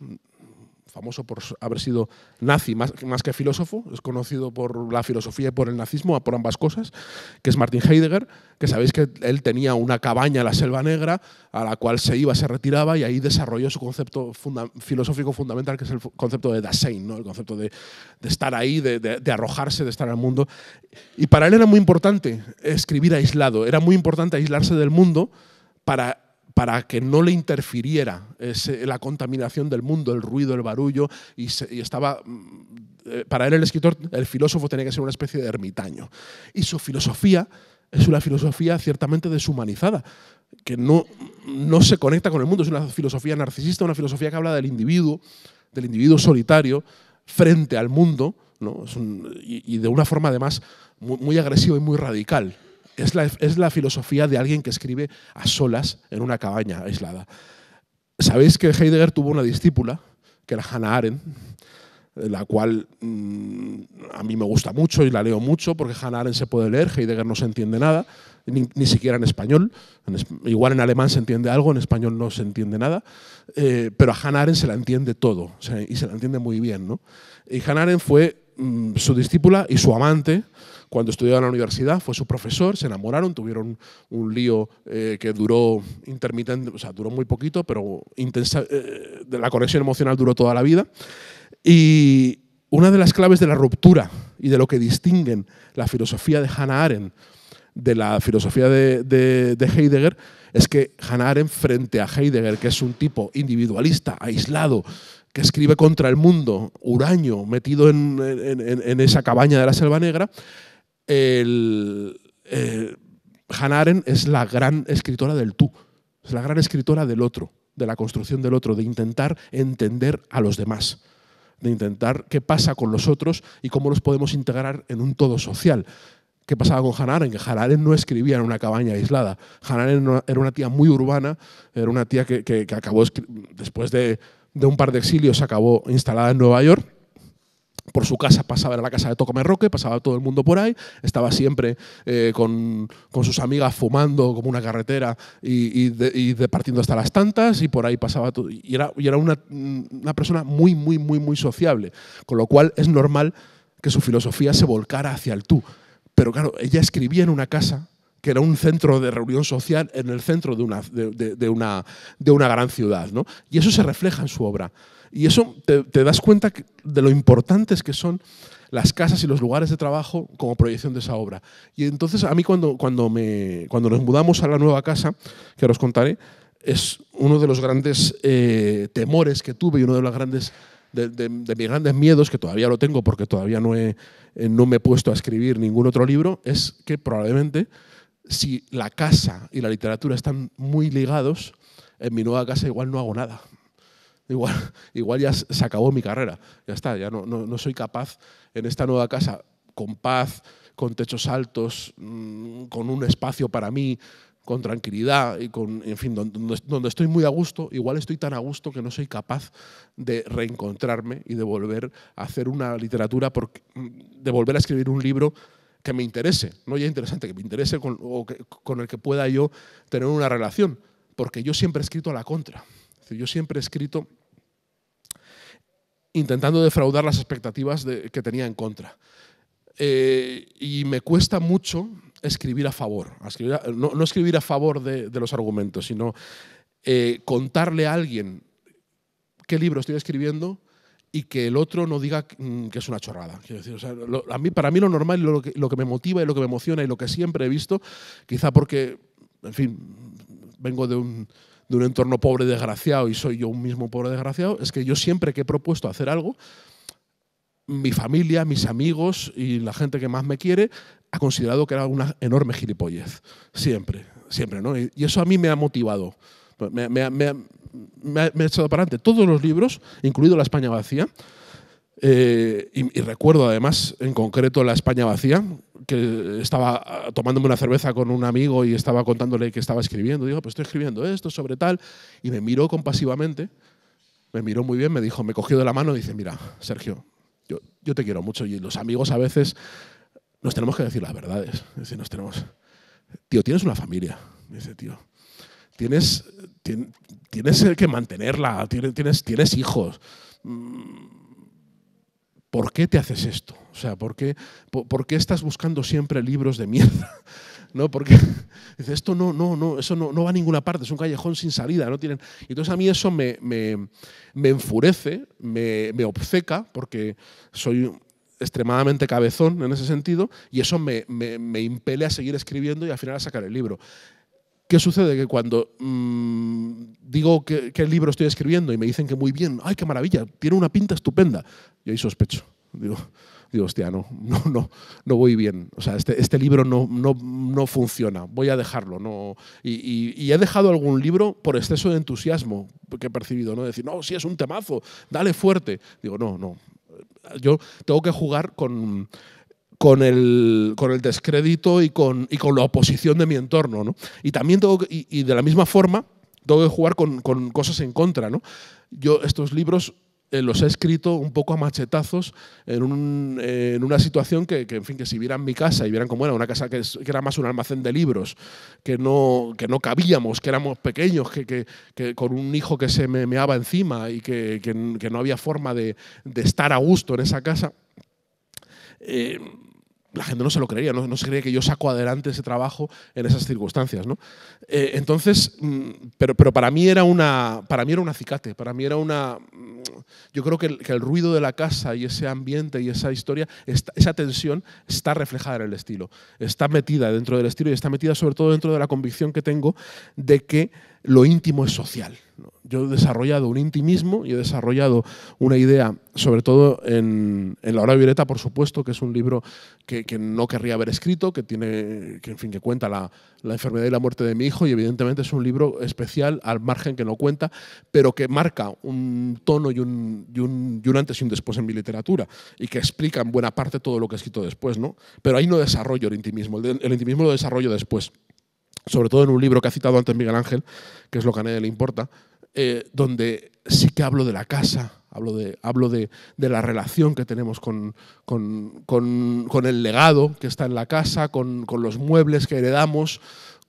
famoso por haber sido nazi más, más, que filósofo, es conocido por la filosofía y por el nazismo, por ambas cosas, que es Martin Heidegger, que sabéis que él tenía una cabaña en la Selva Negra a la cual se iba, se retiraba y ahí desarrolló su concepto filosófico fundamental, que es el concepto de Dasein, ¿no? el concepto de, estar ahí, de, de, arrojarse, de estar al mundo. Y para él era muy importante escribir aislado, era muy importante aislarse del mundo para para que no le interfiriera la contaminación del mundo, el ruido, el barullo, y, estaba mm, eh, para él el escritor, el filósofo tenía que ser una especie de ermitaño. Y su filosofía es una filosofía ciertamente deshumanizada, que no, se conecta con el mundo, es una filosofía narcisista, una filosofía que habla del individuo, del individuo solitario, frente al mundo, y, de una forma además muy agresiva y muy radical es la, filosofía de alguien que escribe a solas en una cabaña aislada. Sabéis que Heidegger tuvo una discípula, que era Hannah Arendt, la cual mm, a mí me gusta mucho y la leo mucho porque Hannah Arendt se puede leer, Heidegger no se entiende nada, ni, siquiera en español. igual en alemán se entiende algo, en español no se entiende nada, eh, pero a Hannah Arendt se la entiende todo y se la entiende muy bien. ¿no? Y Hannah Arendt fue mm, su discípula y su amante cuando estudiaba en la universidad, fue su profesor, se enamoraron, tuvieron un lío eh, que duró intermitente, o sea, duró muy poquito, pero intensa, eh, de la conexión emocional duró toda la vida. Y una de las claves de la ruptura y de lo que distinguen la filosofía de Hannah Arendt de la filosofía de, de, Heidegger es que Hannah Arendt frente a Heidegger, que es un tipo individualista, aislado, que escribe contra el mundo, huraño, metido en, en, en esa cabaña de la Selva Negra, el, eh, Hannah es la gran escritora del tú, es la gran escritora del otro, de la construcción del otro, de intentar entender a los demás, de intentar qué pasa con los otros y cómo los podemos integrar en un todo social. ¿Qué pasaba con Hannah Arendt? Que Hannah no escribía en una cabaña aislada. Hannah era una tía muy urbana, era una tía que, después de, un par de exilios, se acabó instalada en Nueva York por su casa pasaba, era la casa de Tocomer Roque, pasaba todo el mundo por ahí, estaba siempre eh, con, sus amigas fumando como una carretera y, y, hasta las tantas y por ahí pasaba todo. Y era, era una, persona muy, muy, muy, muy sociable, con lo cual es normal que su filosofía se volcara hacia el tú. Pero claro, ella escribía en una casa que era un centro de reunión social en el centro de una, una, gran ciudad. Y eso se refleja en su obra. Y eso te, das cuenta de lo importantes que son las casas y los lugares de trabajo como proyección de esa obra. Y entonces a mí cuando, cuando, me, cuando nos mudamos a la nueva casa, que ahora os contaré, es uno de los grandes eh, temores que tuve y uno de los grandes de, mis grandes miedos, que todavía lo tengo porque todavía no, he, eh, no me he puesto a escribir ningún otro libro, es que probablemente si la casa y la literatura están muy ligados, en mi nueva casa igual no hago nada. Igual, igual ya se acabó mi carrera, ya está, ya no, no, soy capaz en esta nueva casa, con paz, con techos altos, mm, con un espacio para mí, con tranquilidad y con, en fin, donde, estoy muy a gusto, igual estoy tan a gusto que no soy capaz de reencontrarme y de volver a hacer una literatura, mm, de volver a escribir un libro que me interese, no ya interesante, que me interese o con el que pueda yo tener una relación, porque yo siempre he escrito a la contra. Yo siempre he escrito intentando defraudar las expectativas que tenía en contra. Eh, y me cuesta mucho escribir a favor, no, escribir a favor de, los argumentos, sino eh, contarle a alguien qué libro estoy escribiendo y que el otro no diga que mm, es una chorrada. a mí, para mí lo normal, lo que, lo que me motiva y lo que me emociona y lo que siempre he visto, quizá porque, en fin, vengo de un, de un entorno pobre desgraciado y soy yo un mismo pobre desgraciado, es que yo siempre que he propuesto hacer algo, mi familia, mis amigos y la gente que más me quiere ha considerado que era una enorme gilipollez. Siempre, siempre, ¿no? Y eso a mí me ha motivado. Me, me, me, me ha, echado para adelante. Todos los libros, incluido La España Vacía, eh, y, recuerdo además, en concreto, la España vacía, que estaba ah, tomándome una cerveza con un amigo y estaba contándole que estaba escribiendo. Digo, pues estoy escribiendo esto sobre tal. Y me miró compasivamente, me miró muy bien, me dijo, me cogió de la mano y dice, mira, Sergio, yo, yo te quiero mucho. Y los amigos a veces nos tenemos que decir las verdades. si nos tenemos, tío, tienes una familia. dice, tío, tienes, tienes, que mantenerla, tienes, tienes hijos. Mm, ¿por qué te haces esto? O sea, ¿por qué, por, qué estás buscando siempre libros de mierda? ¿No? Porque dice, esto no, no, no, eso no, no, va a ninguna parte, es un callejón sin salida, no tienen. Entonces a mí eso me, me, me enfurece, me, me obceca, porque soy extremadamente cabezón en ese sentido, y eso me, me impele a seguir escribiendo y al final a sacar el libro. ¿Qué sucede? Que cuando mm, digo qué libro estoy escribiendo y me dicen que muy bien, ¡ay, qué maravilla! Tiene una pinta estupenda. Y ahí sospecho. Digo, digo hostia, no, no, no, no voy bien. O sea, este, este libro no, no, funciona. Voy a dejarlo. No. Y, he dejado algún libro por exceso de entusiasmo que he percibido. ¿no? Decir, no, sí, es un temazo, dale fuerte. Digo, no, no. Yo tengo que jugar con con el, con el descrédito y con, y con la oposición de mi entorno. ¿no? Y también y, de la misma forma, tengo que jugar con, con cosas en contra. ¿no? Yo estos libros eh, los he escrito un poco a machetazos en, un, en una situación que, que, en fin, que si vieran mi casa y vieran cómo era, una casa que, era más un almacén de libros, que no, que no cabíamos, que éramos pequeños, que, que con un hijo que se me meaba encima y que, no había forma de, de estar a gusto en esa casa. Eh, la gente no se lo creía, no, se creía que yo saco adelante ese trabajo en esas circunstancias. ¿no? Eh, entonces, mm, pero, pero para, mí era una, para mí era un acicate, para mí era una... Mm, yo creo que el, ruido de la casa y ese ambiente y esa historia, esa tensión está reflejada en el estilo, está metida dentro del estilo y está metida sobre todo dentro de la convicción que tengo de que lo íntimo es social. ¿no? yo he desarrollado un intimismo y he desarrollado una idea, sobre todo en, La hora violeta, por supuesto, que es un libro que, no querría haber escrito, que tiene, que en fin, que cuenta la, la, enfermedad y la muerte de mi hijo y evidentemente es un libro especial al margen que no cuenta, pero que marca un tono y un, y un, y antes y un después en mi literatura y que explica en buena parte todo lo que he escrito después, ¿no? Pero ahí no desarrollo el intimismo, el, el intimismo lo desarrollo después sobre todo en un libro que ha citado antes Miguel Ángel, que es lo que a nadie le importa, eh, donde sí que hablo de la casa, hablo de, la relación que tenemos con, con, el legado que está en la casa, con, los muebles que heredamos,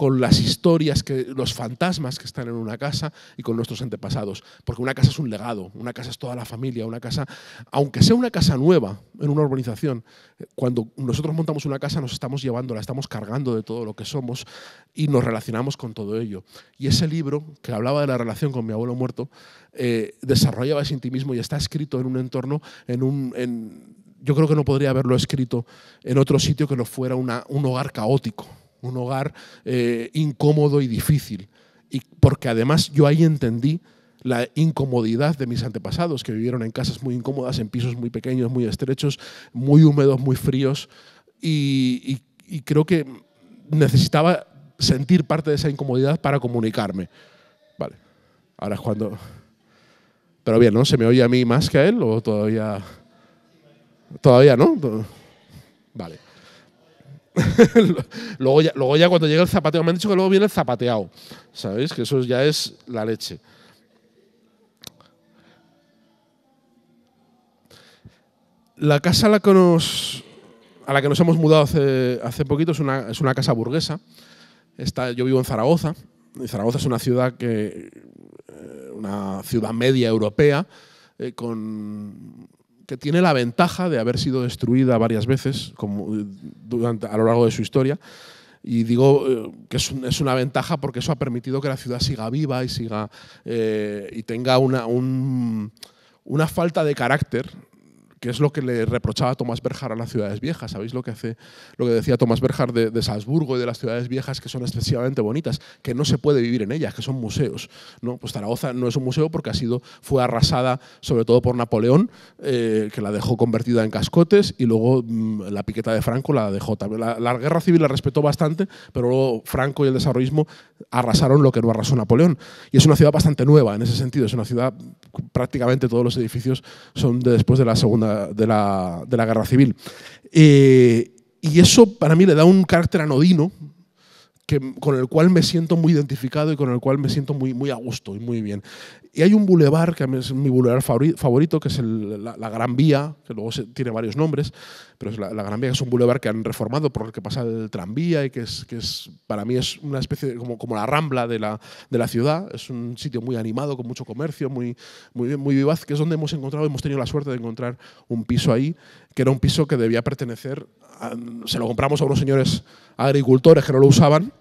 con las historias, que, los fantasmas que están en una casa y con nuestros antepasados. Porque una casa es un legado, una casa es toda la familia, una casa, aunque sea una casa nueva en una urbanización, eh, cuando nosotros montamos una casa nos estamos llevando, la estamos cargando de todo lo que somos y nos relacionamos con todo ello. Y ese libro, que hablaba de la relación con mi abuelo muerto, eh, desarrollaba ese intimismo y está escrito en un entorno, en un... yo creo que no podría haberlo escrito en otro sitio que no fuera un hogar caótico, un hogar eh, incómodo y difícil. Y porque además yo ahí entendí la incomodidad de mis antepasados, que vivieron en casas muy incómodas, en pisos muy pequeños, muy estrechos, muy húmedos, muy fríos. Y, y creo que necesitaba sentir parte de esa incomodidad para comunicarme. Vale, ahora es cuando... Pero bien, ¿no? ¿Se me oye a mí más que a él o todavía...? Todavía, ¿no? Vale. luego, ya, luego ya cuando llega el zapateo me han dicho que luego viene el zapateado, ¿sabéis? Que eso ya es la leche. La casa a la que nos, a la que nos hemos mudado hace, hace poquito es una, casa burguesa. Está, yo vivo en Zaragoza. Y Zaragoza es una ciudad que eh, una ciudad media europea eh, con que tiene la ventaja de haber sido destruida varias veces eh, durante, a lo largo de su historia. Y digo eh, que es, una ventaja porque eso ha permitido que la ciudad siga viva y, siga, eh, y tenga una, una falta de carácter que es lo que le reprochaba Tomás Berjar a las ciudades viejas. ¿Sabéis lo que, hace, lo que decía Tomás Berjar de, Salzburgo y de las ciudades viejas que son excesivamente bonitas, que no se puede vivir en ellas, que son museos? ¿no? Pues Zaragoza no es un museo porque ha sido, fue arrasada sobre todo por Napoleón, eh, que la dejó convertida en cascotes, y luego mm, la piqueta de Franco la dejó. La, la guerra civil la respetó bastante, pero luego Franco y el desarrollismo arrasaron lo que no arrasó Napoleón. Y es una ciudad bastante nueva en ese sentido, es una ciudad prácticamente todos los edificios son de después de la Segunda de, la, guerra civil. Eh, y eso para mí le da un carácter anodino con el cual me siento muy identificado y con el cual me siento muy, muy a gusto y muy bien. Y hay un bulevar, que es mi bulevar favorito, que es la, Gran Vía, que luego tiene varios nombres, pero es la, Gran Vía que es un bulevar que han reformado por el que pasa el tranvía y que, es, que es, para mí es una especie de, como, como la rambla de la, ciudad. Es un sitio muy animado, con mucho comercio, muy, muy, muy vivaz, que es donde hemos encontrado, hemos tenido la suerte de encontrar un piso ahí que era un piso que debía pertenecer, se lo compramos a unos señores agricultores que no lo usaban,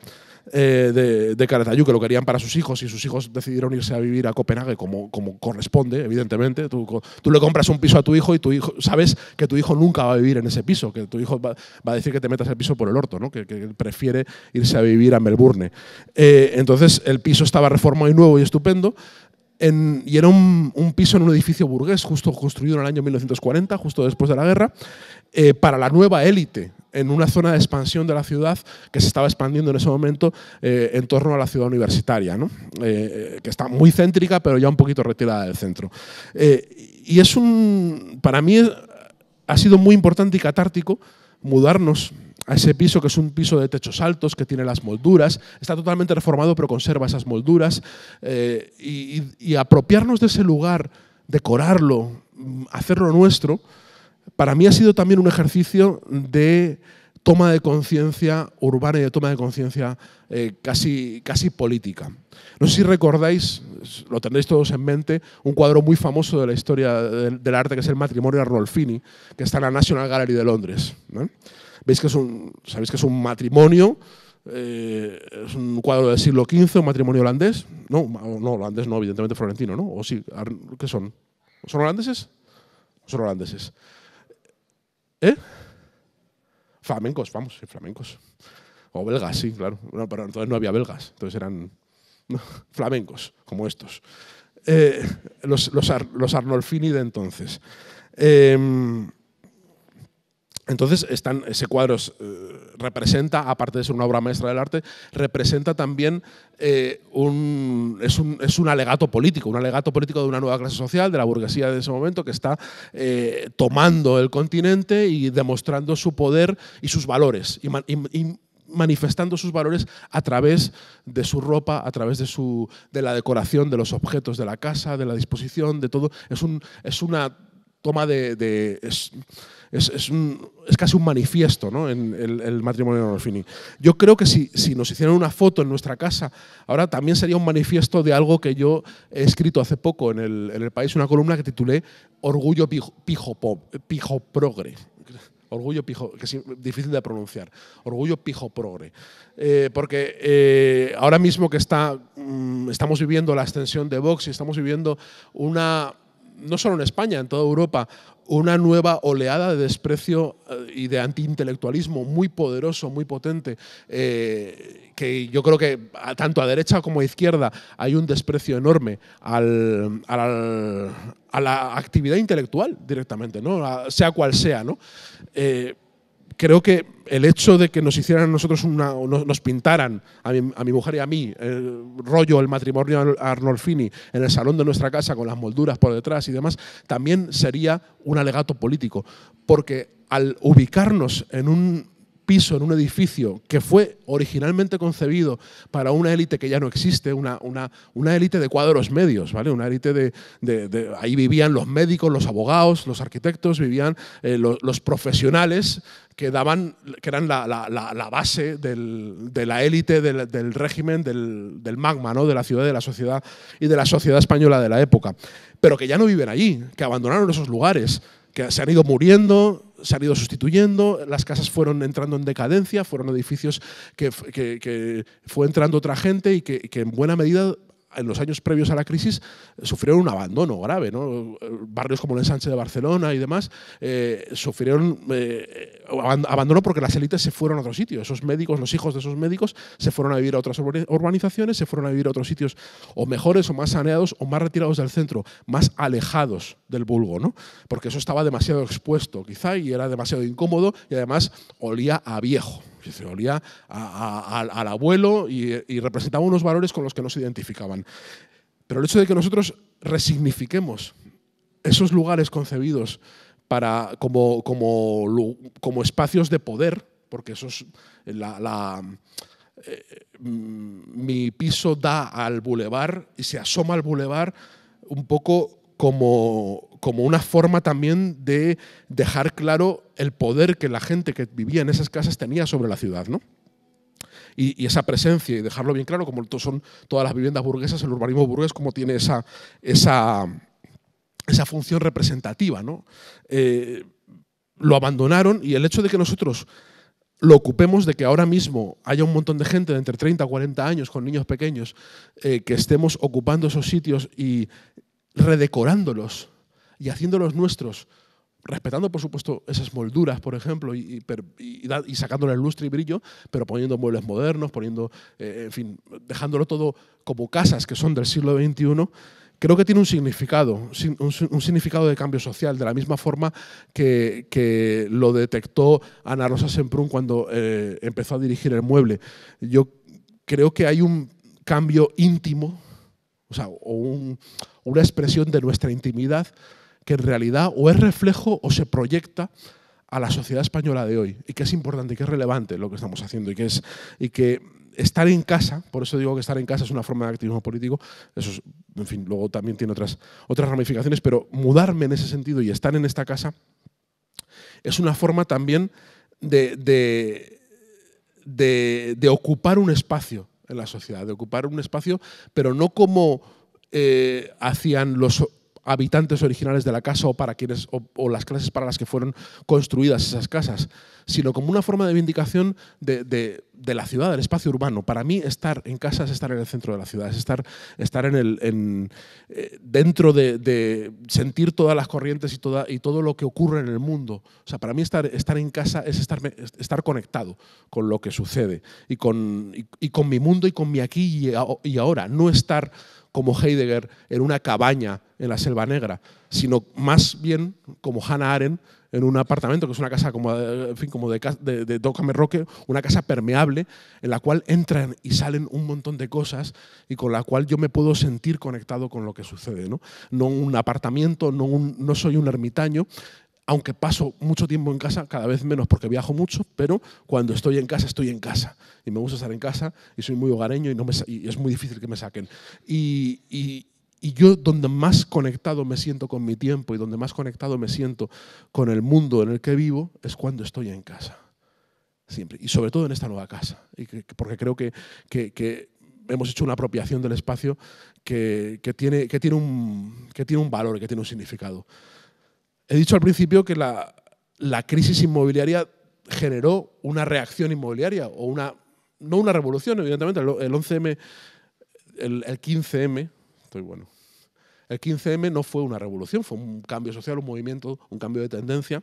eh, de, de Caratayú, que lo querían para sus hijos y sus hijos decidieron irse a vivir a Copenhague como, como corresponde, evidentemente. Tú, le compras un piso a tu hijo y tu hijo sabes que tu hijo nunca va a vivir en ese piso, que tu hijo va, a decir que te metas el piso por el orto, ¿no? que, prefiere irse a vivir a Melbourne. Eh, entonces el piso estaba reformado y nuevo y estupendo, y era un, piso en un edificio burgués, justo construido en el año 1940, justo después de la guerra, eh, para la nueva élite, en una zona de expansión de la ciudad que se estaba expandiendo en ese momento eh, en torno a la ciudad universitaria, eh, que está muy céntrica, pero ya un poquito retirada del centro. y es un, para mí ha sido muy importante y catártico mudarnos a ese piso que es un piso de techos altos, que tiene las molduras, está totalmente reformado pero conserva esas molduras, eh, y, apropiarnos de ese lugar, decorarlo, mm, hacerlo nuestro, para mí ha sido también un ejercicio de toma de conciencia urbana y de toma de conciencia eh, casi, casi política. No sé si recordáis, lo tendréis todos en mente, un cuadro muy famoso de la historia del, arte que es el matrimonio Arnolfini, que está en la National Gallery de Londres. Veis que es un, sabéis que es un matrimonio, eh, es un cuadro del siglo XV, un matrimonio holandés. No, no holandés no, evidentemente florentino, ¿no? O sí, ¿qué son? ¿Son holandeses? Son holandeses. ¿Eh? Flamencos, vamos, sí, flamencos. O belgas, sí, claro. pero entonces no había belgas, entonces eran flamencos, como estos. Eh, los, los, los, Arnolfini de entonces. Eh, entonces, están, ese cuadro eh, representa, aparte de ser una obra maestra del arte, representa también eh, un, es un, alegato político, un alegato político de una nueva clase social, de la burguesía de ese momento, que está eh, tomando el continente y demostrando su poder y sus valores. Y, manifestando sus valores a través de su ropa, a través de, su, de la decoración, de los objetos de la casa, de la disposición, de todo. Es, un, es una toma de... es, casi un manifiesto ¿no? en el, matrimonio de Norfini. Yo creo que si, si, nos hicieran una foto en nuestra casa, ahora también sería un manifiesto de algo que yo he escrito hace poco en el, en el país, una columna que titulé Orgullo pijo, progre. Orgullo pijo, que es difícil de pronunciar. Orgullo pijo progre. Eh, porque eh, ahora mismo que está, mm, estamos viviendo la extensión de Vox y estamos viviendo una no solo en España, en toda Europa, una nueva oleada de desprecio eh, y de antiintelectualismo muy poderoso, muy potente, eh, que yo creo que tanto a derecha como a izquierda hay un desprecio enorme a la actividad intelectual directamente, ¿no? sea cual sea. ¿no? Eh, creo que el hecho de que nos hicieran nosotros una, nos pintaran a mi, mujer y a mí el eh, rollo el matrimonio Arnolfini en el salón de nuestra casa con las molduras por detrás y demás, también sería un alegato político, porque al ubicarnos en un piso, en un edificio que fue originalmente concebido para una élite que ya no existe, una, una, una élite de cuadros medios, ¿vale? Una élite de, Ahí vivían los médicos, los abogados, los arquitectos, vivían eh, los, profesionales que, daban, que eran la, la, base de la élite del, del régimen del, del, magma, ¿no? de la ciudad, de la sociedad y de la sociedad española de la época, pero que ya no viven allí, que abandonaron esos lugares, que se han ido muriendo, se han ido sustituyendo, las casas fueron entrando en decadencia, fueron edificios que, que, fue entrando otra gente y que, en buena medida en los años previos a la crisis sufrieron un abandono grave. ¿no? Barrios como el ensanche de Barcelona y demás eh, sufrieron eh, abandonó porque las élites se fueron a otros sitios. Esos médicos, los hijos de esos médicos, se fueron a vivir a otras urbanizaciones, se fueron a vivir a otros sitios o mejores, o más saneados, o más retirados del centro, más alejados del vulgo, Porque eso estaba demasiado expuesto, quizá, y era demasiado incómodo, y además olía a viejo. olía al abuelo y representaba unos valores con los que no se identificaban. Pero el hecho de que nosotros resignifiquemos esos lugares concebidos como, como, espacios de poder, porque eso es eh, mi piso da al bulevar y se asoma al bulevar un poco como, como, una forma también de dejar claro el poder que la gente que vivía en esas casas tenía sobre la ciudad, ¿no? Y, esa presencia, y dejarlo bien claro, como son todas las viviendas burguesas, el urbanismo burgués, como tiene esa, esa esa función representativa. ¿no? Eh, lo abandonaron y el hecho de que nosotros lo ocupemos de que ahora mismo haya un montón de gente de entre 30 a 40 años con niños pequeños eh, que estemos ocupando esos sitios y redecorándolos y haciéndolos nuestros, respetando por supuesto esas molduras, por ejemplo, y, y, el lustre y brillo, pero poniendo muebles modernos, poniendo, eh, en fin, dejándolo todo como casas que son del siglo XXI creo que tiene un significado, un, significado de cambio social, de la misma forma que, lo detectó Ana Rosa Semprún cuando eh, empezó a dirigir el mueble. Yo creo que hay un cambio íntimo, o sea, una expresión de nuestra intimidad que en realidad o es reflejo o se proyecta a la sociedad española de hoy y que es importante que es relevante lo que estamos haciendo y que es y que estar en casa, por eso digo que estar en casa es una forma de activismo político, eso es, en fin, luego también tiene otras, ramificaciones, pero mudarme en ese sentido y estar en esta casa es una forma también de, ocupar un espacio en la sociedad, de ocupar un espacio, pero no como eh, hacían los habitantes originales de la casa o, para quienes, o, las clases para las que fueron construidas esas casas, sino como una forma de vindicación de, la ciudad, del espacio urbano. Para mí estar en casa es estar en el centro de la ciudad, es estar, estar en el, eh, dentro de, sentir todas las corrientes y, toda, y todo lo que ocurre en el mundo. O sea, para mí estar, estar en casa es estar, estar conectado con lo que sucede y con, con mi mundo y con mi aquí y ahora, no estar como Heidegger en una cabaña en la Selva Negra, sino más bien como Hannah Arendt en un apartamento, que es una casa como, eh, fin, de, de, de una casa permeable en la cual entran y salen un montón de cosas y con la cual yo me puedo sentir conectado con lo que sucede. No, no un apartamento, no, no soy un ermitaño, aunque paso mucho tiempo en casa, cada vez menos porque viajo mucho, pero cuando estoy en casa, estoy en casa. Y me gusta estar en casa y soy muy hogareño y, no es muy difícil que me saquen. Y, yo donde más conectado me siento con mi tiempo y donde más conectado me siento con el mundo en el que vivo es cuando estoy en casa. Siempre. Y sobre todo en esta nueva casa. porque creo que, hemos hecho una apropiación del espacio que, tiene, un, que tiene valor, que tiene un significado. He dicho al principio que la, crisis inmobiliaria generó una reacción inmobiliaria o una, no una revolución, evidentemente. El, 11M, el, 15M, estoy bueno. El 15M no fue una revolución, fue un cambio social, un movimiento, un cambio de tendencia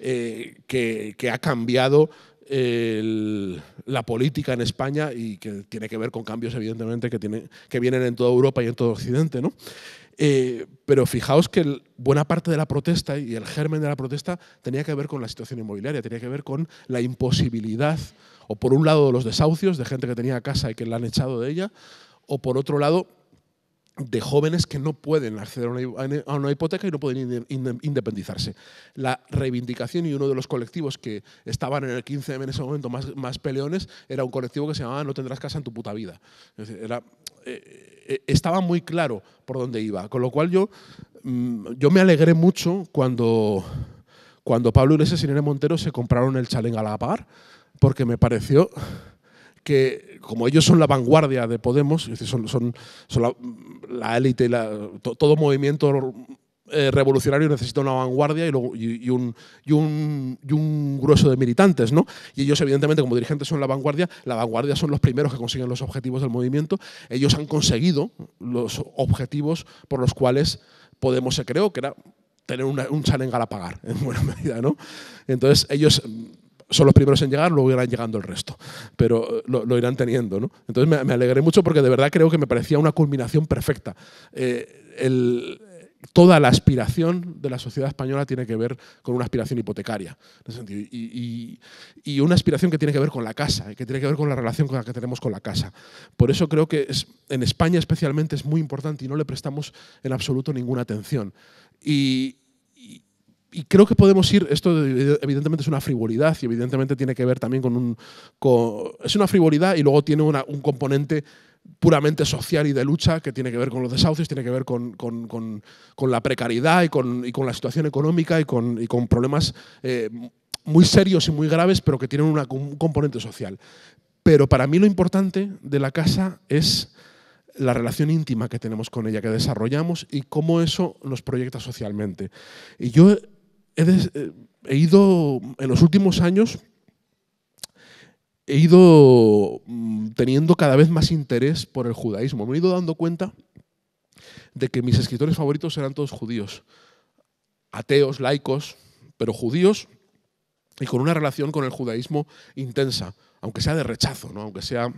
eh, que, ha cambiado la política en España y que tiene que ver con cambios, evidentemente, que, que vienen en toda Europa y en todo Occidente. ¿no? Eh, pero fijaos que buena parte de la protesta y el germen de la protesta tenía que ver con la situación inmobiliaria, tenía que ver con la imposibilidad, o por un lado los desahucios de gente que tenía casa y que la han echado de ella, o por otro lado de jóvenes que no pueden acceder a una hipoteca y no pueden independizarse. La reivindicación y uno de los colectivos que estaban en el 15M en ese momento más, peleones era un colectivo que se llamaba No tendrás casa en tu puta vida. Eh, eh, estaba muy claro por dónde iba. Con lo cual yo, mm, yo me alegré mucho cuando, cuando Pablo Iglesias y Irene Montero se compraron el Chalén a la par, porque me pareció que como ellos son la vanguardia de Podemos, son, son, son la élite, todo movimiento eh, revolucionario necesita una vanguardia y, y, un, grueso de militantes, ¿no? Y ellos, evidentemente, como dirigentes son la vanguardia, la vanguardia son los primeros que consiguen los objetivos del movimiento. Ellos han conseguido los objetivos por los cuales Podemos se creó, que era tener un chalengal a pagar, en buena medida, ¿no? Entonces, ellos mm, son los primeros en llegar, luego irán llegando el resto, pero eh, lo, irán teniendo. ¿no? Entonces me, alegré mucho porque de verdad creo que me parecía una culminación perfecta. Eh, el, toda la aspiración de la sociedad española tiene que ver con una aspiración hipotecaria. Y, una aspiración que tiene que ver con la casa, que tiene que ver con la relación que tenemos con la casa. Por eso creo que en España especialmente es muy importante y no le prestamos en absoluto ninguna atención. Y, creo que podemos ir, esto evidentemente es una frivolidad y evidentemente tiene que ver también con un... es una frivolidad y luego tiene un componente puramente social y de lucha que tiene que ver con los desahucios, tiene que ver con, con, con, la precariedad y con, y la situación económica y con, y problemas eh, muy serios y muy graves, pero que tienen un componente social. Pero para mí lo importante de la casa es la relación íntima que tenemos con ella, que desarrollamos y cómo eso nos proyecta socialmente. Y yo he, eh, he ido en los últimos años he ido mm, teniendo cada vez más interés por el judaísmo. Me he ido dando cuenta de que mis escritores favoritos eran todos judíos, ateos, laicos, pero judíos y con una relación con el judaísmo intensa, aunque sea de rechazo, ¿no? aunque sea,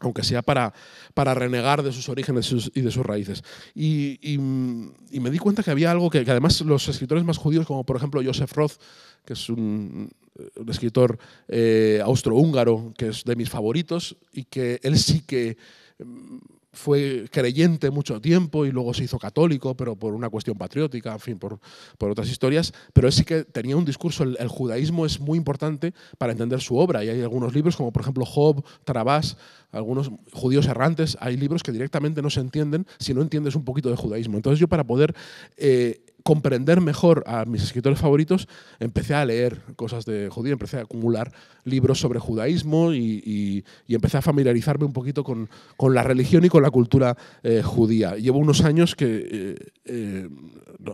aunque sea para, para, renegar de sus orígenes y de sus raíces. Mm, y, me di cuenta que había algo que, que, además los escritores más judíos, como por ejemplo Joseph Roth, que es un, eh, un escritor eh, austrohúngaro que es de mis favoritos y que él sí que mm, fue creyente mucho tiempo y luego se hizo católico, pero por una cuestión patriótica, en fin, por, otras historias, pero él sí que tenía un discurso, el, judaísmo es muy importante para entender su obra y hay algunos libros como por ejemplo Job, Trabás, algunos judíos errantes, hay libros que directamente no se entienden si no entiendes un poquito de judaísmo. Entonces yo para poder... Eh, comprender mejor a mis escritores favoritos, empecé a leer cosas de judío, empecé a acumular libros sobre judaísmo y, empecé a familiarizarme un poquito con, la religión y con la cultura eh, judía. Llevo unos años que, eh, eh,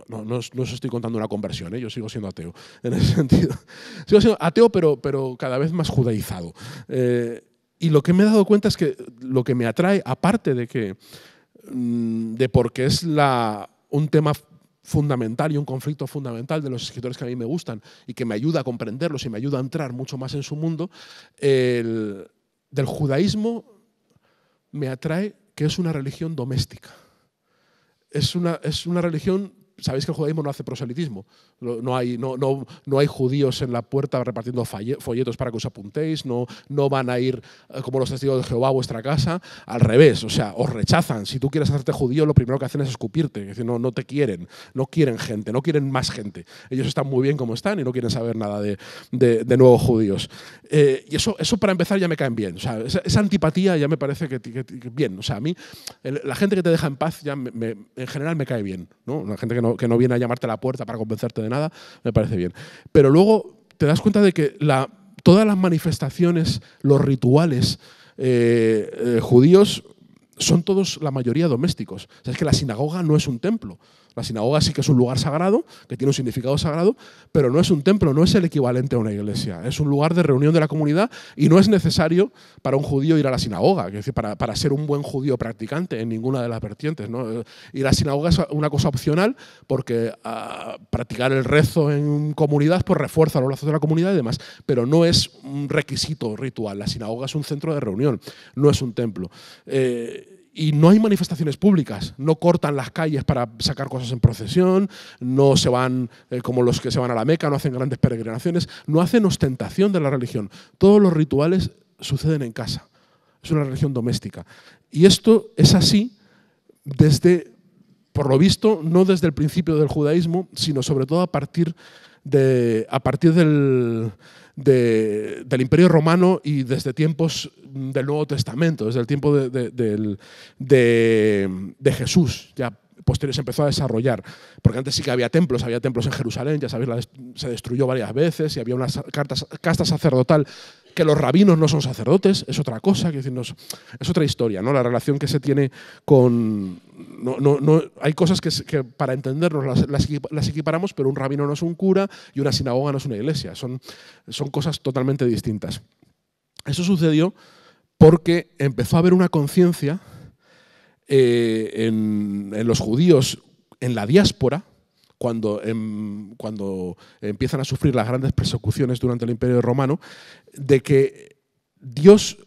no, os, estoy contando una conversión, yo sigo siendo ateo, en ese sentido. Sigo siendo ateo, pero, pero cada vez más judaizado. y lo que me he dado cuenta es que lo que me atrae, aparte de que mm, de porque es la, un tema fundamental y un conflicto fundamental de los escritores que a mí me gustan y que me ayuda a comprenderlos y me ayuda a entrar mucho más en su mundo, el, del judaísmo me atrae que es una religión doméstica. Es una, es una religión sabéis que el judaísmo no hace proselitismo. No hay, no, no, no hay judíos en la puerta repartiendo folletos para que os apuntéis, no, no van a ir eh, como los testigos de Jehová a vuestra casa. Al revés, o sea, os rechazan. Si tú quieres hacerte judío, lo primero que hacen es escupirte. Es decir, no, no te quieren, no quieren gente, no quieren más gente. Ellos están muy bien como están y no quieren saber nada de, de, nuevos judíos. Eh, y eso, eso para empezar ya me caen bien. O sea, esa, antipatía ya me parece que, bien. O sea, a mí, la gente que te deja en paz ya en general me cae bien. ¿no? La gente que que no viene a llamarte a la puerta para convencerte de nada, me parece bien. Pero luego te das cuenta de que todas las manifestaciones, los rituales eh, eh, judíos son todos, la mayoría, domésticos. O sea, es que la sinagoga no es un templo. La sinagoga sí que es un lugar sagrado, que tiene un significado sagrado, pero no es un templo, no es el equivalente a una iglesia. Es un lugar de reunión de la comunidad y no es necesario para un judío ir a la sinagoga, es decir, para, ser un buen judío practicante en ninguna de las vertientes. Ir a la sinagoga es una cosa opcional porque ah, practicar el rezo en comunidad pues, refuerza los lazos de la comunidad y demás, pero no es un requisito ritual. La sinagoga es un centro de reunión, no es un templo. Eh, y no hay manifestaciones públicas, no cortan las calles para sacar cosas en procesión, no se van eh, como los que se van a la Meca, no hacen grandes peregrinaciones, no hacen ostentación de la religión. Todos los rituales suceden en casa. Es una religión doméstica. Y esto es así desde, por lo visto, no desde el principio del judaísmo, sino sobre todo a partir, de, a partir del, del Imperio Romano y desde tiempos mm, del Nuevo Testamento, desde el tiempo de, Jesús, ya posterior se empezó a desarrollar, porque antes sí que había templos, había templos en Jerusalén, ya sabéis, se destruyó varias veces y había una casta sacerdotal que los rabinos no son sacerdotes, es otra cosa, que decirnos, es otra historia, ¿no? La relación que se tiene con... No, hay cosas que, para entendernos las, equiparamos, pero un rabino no es un cura y una sinagoga no es una iglesia, son, son cosas totalmente distintas. Eso sucedió porque empezó a haber una conciencia eh, en los judíos en la diáspora, cuando, em, cuando empiezan a sufrir las grandes persecuciones durante el Imperio Romano, de que Dios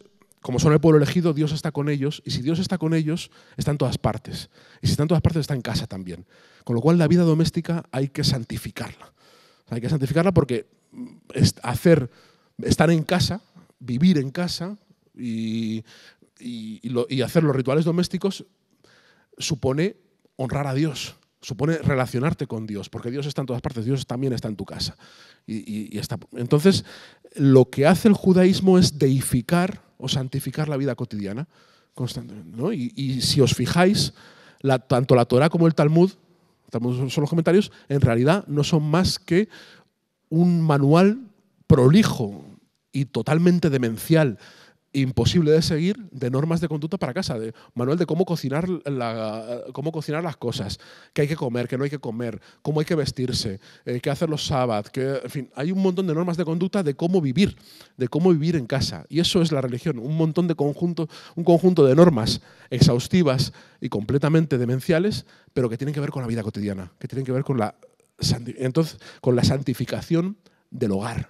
como son el pueblo elegido, Dios está con ellos, y si Dios está con ellos, está en todas partes. Y si está en todas partes, está en casa también. Con lo cual, la vida doméstica hay que santificarla. Hay que santificarla porque mm, hacer, estar en casa, vivir en casa y, y hacer los rituales domésticos supone honrar a Dios, supone relacionarte con Dios, porque Dios está en todas partes, Dios también está en tu casa. Y, Entonces, lo que hace el judaísmo es deificar o santificar la vida cotidiana constantemente. Y, si os fijáis, tanto la Torah como el Talmud, Talmud son los comentarios, en realidad no son más que un manual prolijo y totalmente demencial imposible de seguir de normas de conducta para casa, de manual de cómo cocinar, cómo cocinar las cosas, qué hay que comer, qué no hay que comer, cómo hay que vestirse, eh, qué hacer los sábados, en fin, hay un montón de normas de conducta de cómo vivir, de cómo vivir en casa. Y eso es la religión, un montón de conjunto, un conjunto de normas exhaustivas y completamente demenciales, pero que tienen que ver con la vida cotidiana, que tienen que ver con la, entonces, con la santificación del hogar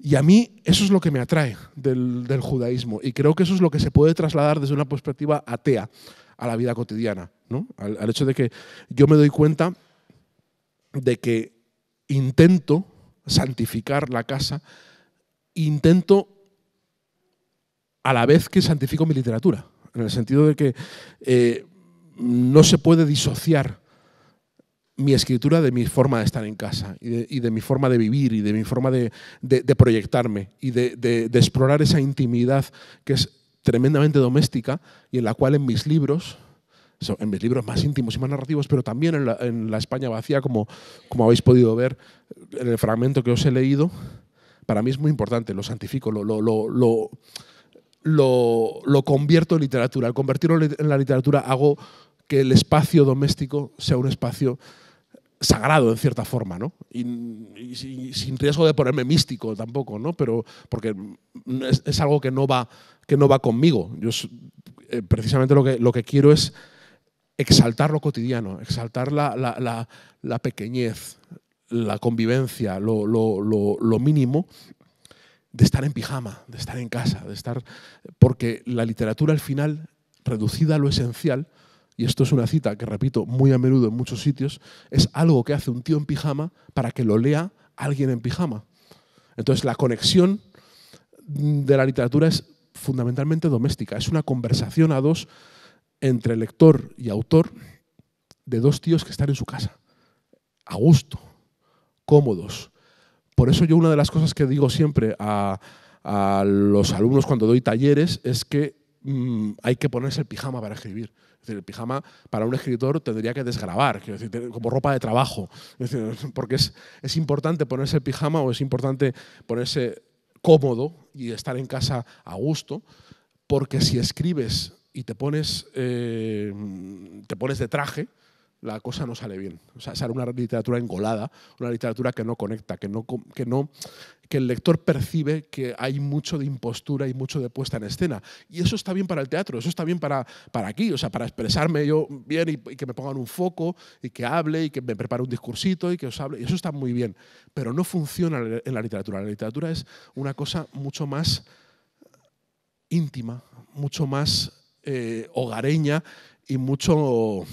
y a mí eso es lo que me atrae del, judaísmo y creo que eso es lo que se puede trasladar desde una perspectiva atea a la vida cotidiana, al, hecho de que yo me doy cuenta de que intento santificar la casa, intento a la vez que santifico mi literatura, en el sentido de que eh, no se puede disociar mi escritura de mi forma de estar en casa y de, mi forma de vivir y de mi forma de, proyectarme y de, explorar esa intimidad que es tremendamente doméstica y en la cual en mis libros, en mis libros más íntimos y más narrativos, pero también en la, España vacía, como, como habéis podido ver en el fragmento que os he leído, para mí es muy importante, lo santifico, lo, lo, lo, lo, lo convierto en literatura. Al convertirlo en la literatura hago que el espacio doméstico sea un espacio sagrado en cierta forma, ¿no? Y, sin riesgo de ponerme místico tampoco, ¿no? Pero porque es, algo que no va que no va conmigo. Yo eh, precisamente lo que lo que quiero es exaltar lo cotidiano, exaltar la, pequeñez, la convivencia, lo, lo, mínimo de estar en pijama, de estar en casa, de estar porque la literatura al final reducida a lo esencial y esto es una cita que repito muy a menudo en muchos sitios, es algo que hace un tío en pijama para que lo lea alguien en pijama. Entonces la conexión de la literatura es fundamentalmente doméstica, es una conversación a dos entre lector y autor de dos tíos que están en su casa, a gusto, cómodos. Por eso yo una de las cosas que digo siempre a, los alumnos cuando doy talleres es que mm, hay que ponerse el pijama para escribir el pijama para un escritor tendría que desgrabar, como ropa de trabajo. porque es, importante ponerse el pijama o es importante ponerse cómodo y estar en casa a gusto, porque si escribes y te pones, eh, te pones de traje, la cosa no sale bien. O sea, sale una literatura engolada, una literatura que no conecta, que, no, que, no, que el lector percibe que hay mucho de impostura y mucho de puesta en escena. Y eso está bien para el teatro, eso está bien para, para aquí, o sea, para expresarme yo bien y, que me pongan un foco y que hable y que me prepare un discursito y que os hable. Y eso está muy bien, pero no funciona en la literatura. La literatura es una cosa mucho más íntima, mucho más eh, hogareña y mucho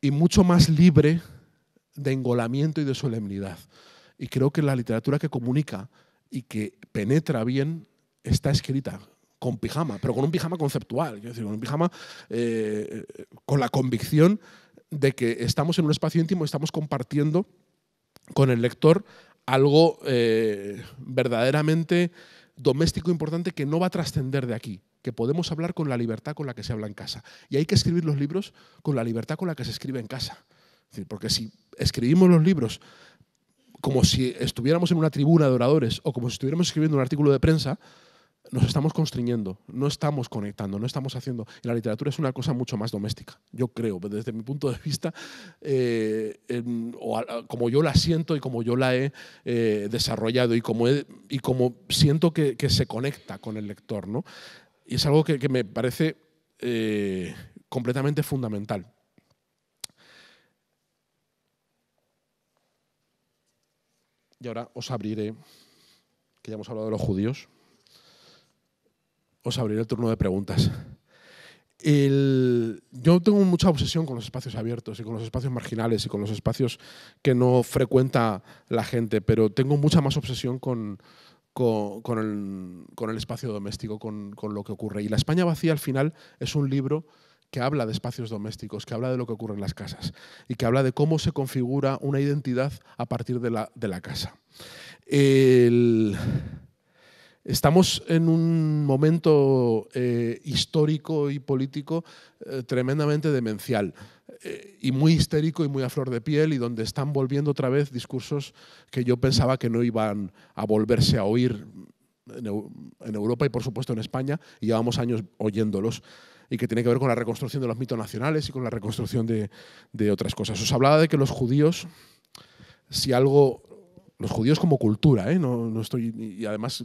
y mucho más libre de engolamiento y de solemnidad. Y creo que la literatura que comunica y que penetra bien está escrita con pijama, pero con un pijama conceptual, decir, con un pijama eh, con la convicción de que estamos en un espacio íntimo, estamos compartiendo con el lector algo eh, verdaderamente doméstico importante que no va a trascender de aquí, que podemos hablar con la libertad con la que se habla en casa. Y hay que escribir los libros con la libertad con la que se escribe en casa. porque si escribimos los libros como si estuviéramos en una tribuna de oradores o como si estuviéramos escribiendo un artículo de prensa, nos estamos constriñendo, no estamos conectando, no estamos haciendo. Y la literatura es una cosa mucho más doméstica, yo creo, desde mi punto de vista, eh, o como yo la siento y como yo la he eh, desarrollado y como, y como siento que, que, se conecta con el lector. ¿no? Y es algo que, me parece eh, completamente fundamental. Y ahora os abriré, que ya hemos hablado de los judíos, os abriré el turno de preguntas. yo tengo mucha obsesión con los espacios abiertos y con los espacios marginales y con los espacios que no frecuenta la gente, pero tengo mucha más obsesión con, con, el, espacio doméstico, con, lo que ocurre. Y La España vacía al final es un libro que habla de espacios domésticos, que habla de lo que ocurre en las casas y que habla de cómo se configura una identidad a partir de la, casa. estamos en un momento eh, histórico y político eh, tremendamente demencial. Eh, y muy histérico y muy a flor de piel y donde están volviendo otra vez discursos que yo pensaba que no iban a volverse a oír en, Europa y por supuesto en España y llevamos años oyéndolos y que tiene que ver con la reconstrucción de los mitos nacionales y con la reconstrucción de, de otras cosas. Os hablaba de que los judíos, si algo los judíos como cultura, ¿eh? no, no estoy, y además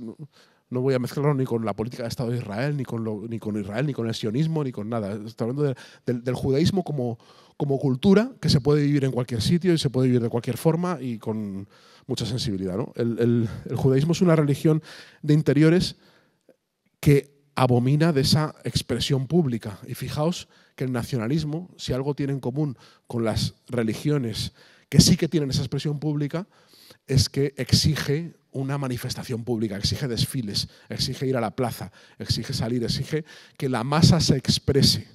no voy a mezclarlo ni con la política de Estado de Israel, ni con, ni con Israel, ni con el sionismo, ni con nada. Estoy hablando del judaísmo como, cultura que se puede vivir en cualquier sitio y se puede vivir de cualquier forma y con mucha sensibilidad. El, el, judaísmo es una religión de interiores que abomina de esa expresión pública. Y fijaos que el nacionalismo, si algo tiene en común con las religiones que sí que tienen esa expresión pública, es que exige una manifestación pública, exige desfiles, exige ir a la plaza, exige salir, exige que la masa se exprese,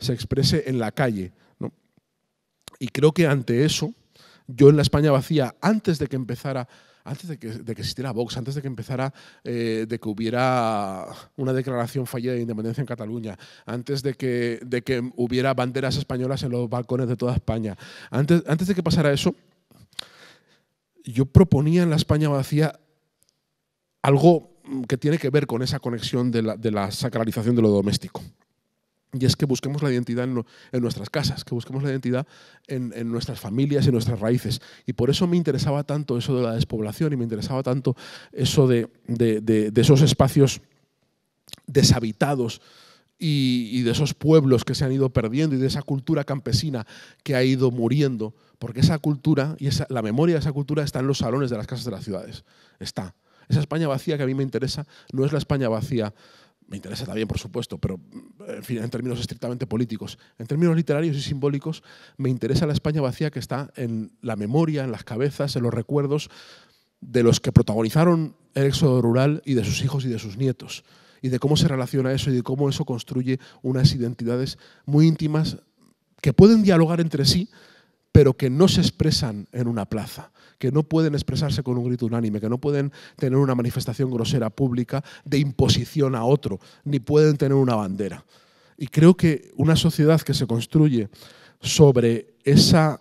se exprese en la calle. Y creo que ante eso, yo en la España vacía, antes de que empezara antes de que, existiera Vox, antes de que empezara, eh, de que hubiera una declaración fallida de independencia en Cataluña, antes de que, de que hubiera banderas españolas en los balcones de toda España, antes, antes de que pasara eso, yo proponía en la España vacía algo que tiene que ver con esa conexión de la, sacralización de lo doméstico. Y es que busquemos la identidad en, nuestras casas, que busquemos la identidad en, nuestras familias, y nuestras raíces. Y por eso me interesaba tanto eso de la despoblación y me interesaba tanto eso de, esos espacios deshabitados y de esos pueblos que se han ido perdiendo y de esa cultura campesina que ha ido muriendo porque esa cultura y esa, la memoria de esa cultura está en los salones de las casas de las ciudades. Está. Esa España vacía que a mí me interesa no es la España vacía, me interesa también, por supuesto, pero en, en términos estrictamente políticos, en términos literarios y simbólicos, me interesa la España vacía que está en la memoria, en las cabezas, en los recuerdos de los que protagonizaron el éxodo rural y de sus hijos y de sus nietos, y de cómo se relaciona eso y de cómo eso construye unas identidades muy íntimas que pueden dialogar entre sí, pero que no se expresan en una plaza, que no pueden expresarse con un grito unánime, que no pueden tener una manifestación grosera pública de imposición a otro, ni pueden tener una bandera. Y creo que una sociedad que se construye sobre esa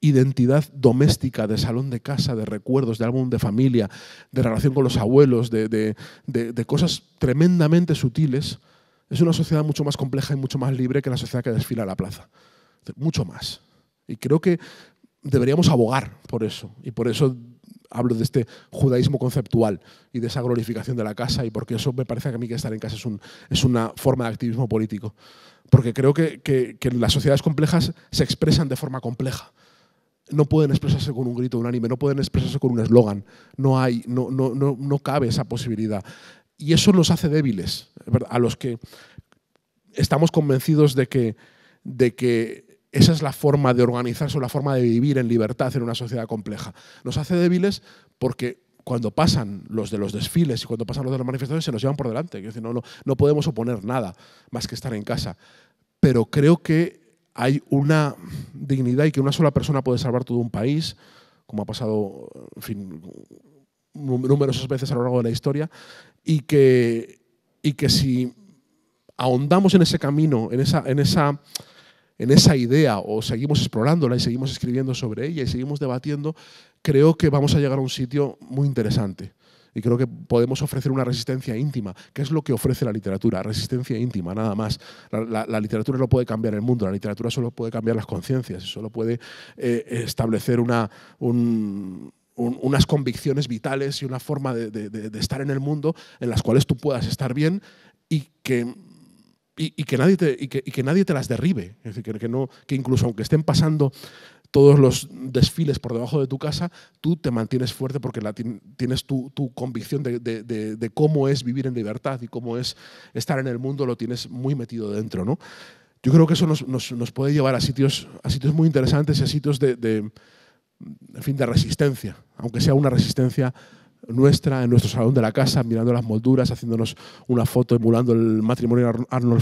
identidad doméstica, de salón de casa, de recuerdos, de álbum de familia, de relación con los abuelos, de, cosas tremendamente sutiles, es una sociedad mucho más compleja y mucho más libre que la sociedad que desfila a la plaza. Mucho más. Y creo que deberíamos abogar por eso. Y por eso hablo de este judaísmo conceptual y de esa glorificación de la casa, y porque eso me parece que a mí que estar en casa es, un, es una forma de activismo político. Porque creo que, las sociedades complejas se expresan de forma compleja. No pueden expresarse con un grito unánime, no pueden expresarse con un eslogan. No hay, no, no, no, cabe esa posibilidad. Y eso nos hace débiles, a los que estamos convencidos de que, de que esa es la forma de organizarse, la forma de vivir en libertad en una sociedad compleja. Nos hace débiles porque cuando pasan los de los desfiles y cuando pasan los de las manifestaciones se nos llevan por delante. no, no, podemos oponer nada más que estar en casa. Pero creo que hay una dignidad y que una sola persona puede salvar todo un país, como ha pasado, fin, numerosas veces a lo largo de la historia, y que, y que si ahondamos en ese camino, en esa, en esa en esa idea o seguimos explorándola y seguimos escribiendo sobre ella y seguimos debatiendo, creo que vamos a llegar a un sitio muy interesante. Y creo que podemos ofrecer una resistencia íntima, ¿Qué es lo que ofrece la literatura, resistencia íntima, nada más. La, literatura no puede cambiar el mundo, la literatura solo puede cambiar las conciencias, solo puede eh, establecer unas convicciones vitales y una forma de estar en el mundo en las cuales tú puedas estar bien y que y, que nadie te, y, que, y, que, nadie te las derribe. Es decir, que, que, no, que incluso aunque estén pasando todos los desfiles por debajo de tu casa, tú te mantienes fuerte porque la, tienes tu, tu convicción de, de, de, cómo es vivir en libertad y cómo es estar en el mundo, lo tienes muy metido dentro. ¿no? Yo creo que eso nos, nos, nos puede llevar a sitios, a sitios muy interesantes y a sitios de, fin, de resistencia, aunque sea una resistencia nuestra en nuestro salón de la casa, mirando las molduras, haciéndonos una foto emulando el matrimonio de Arnold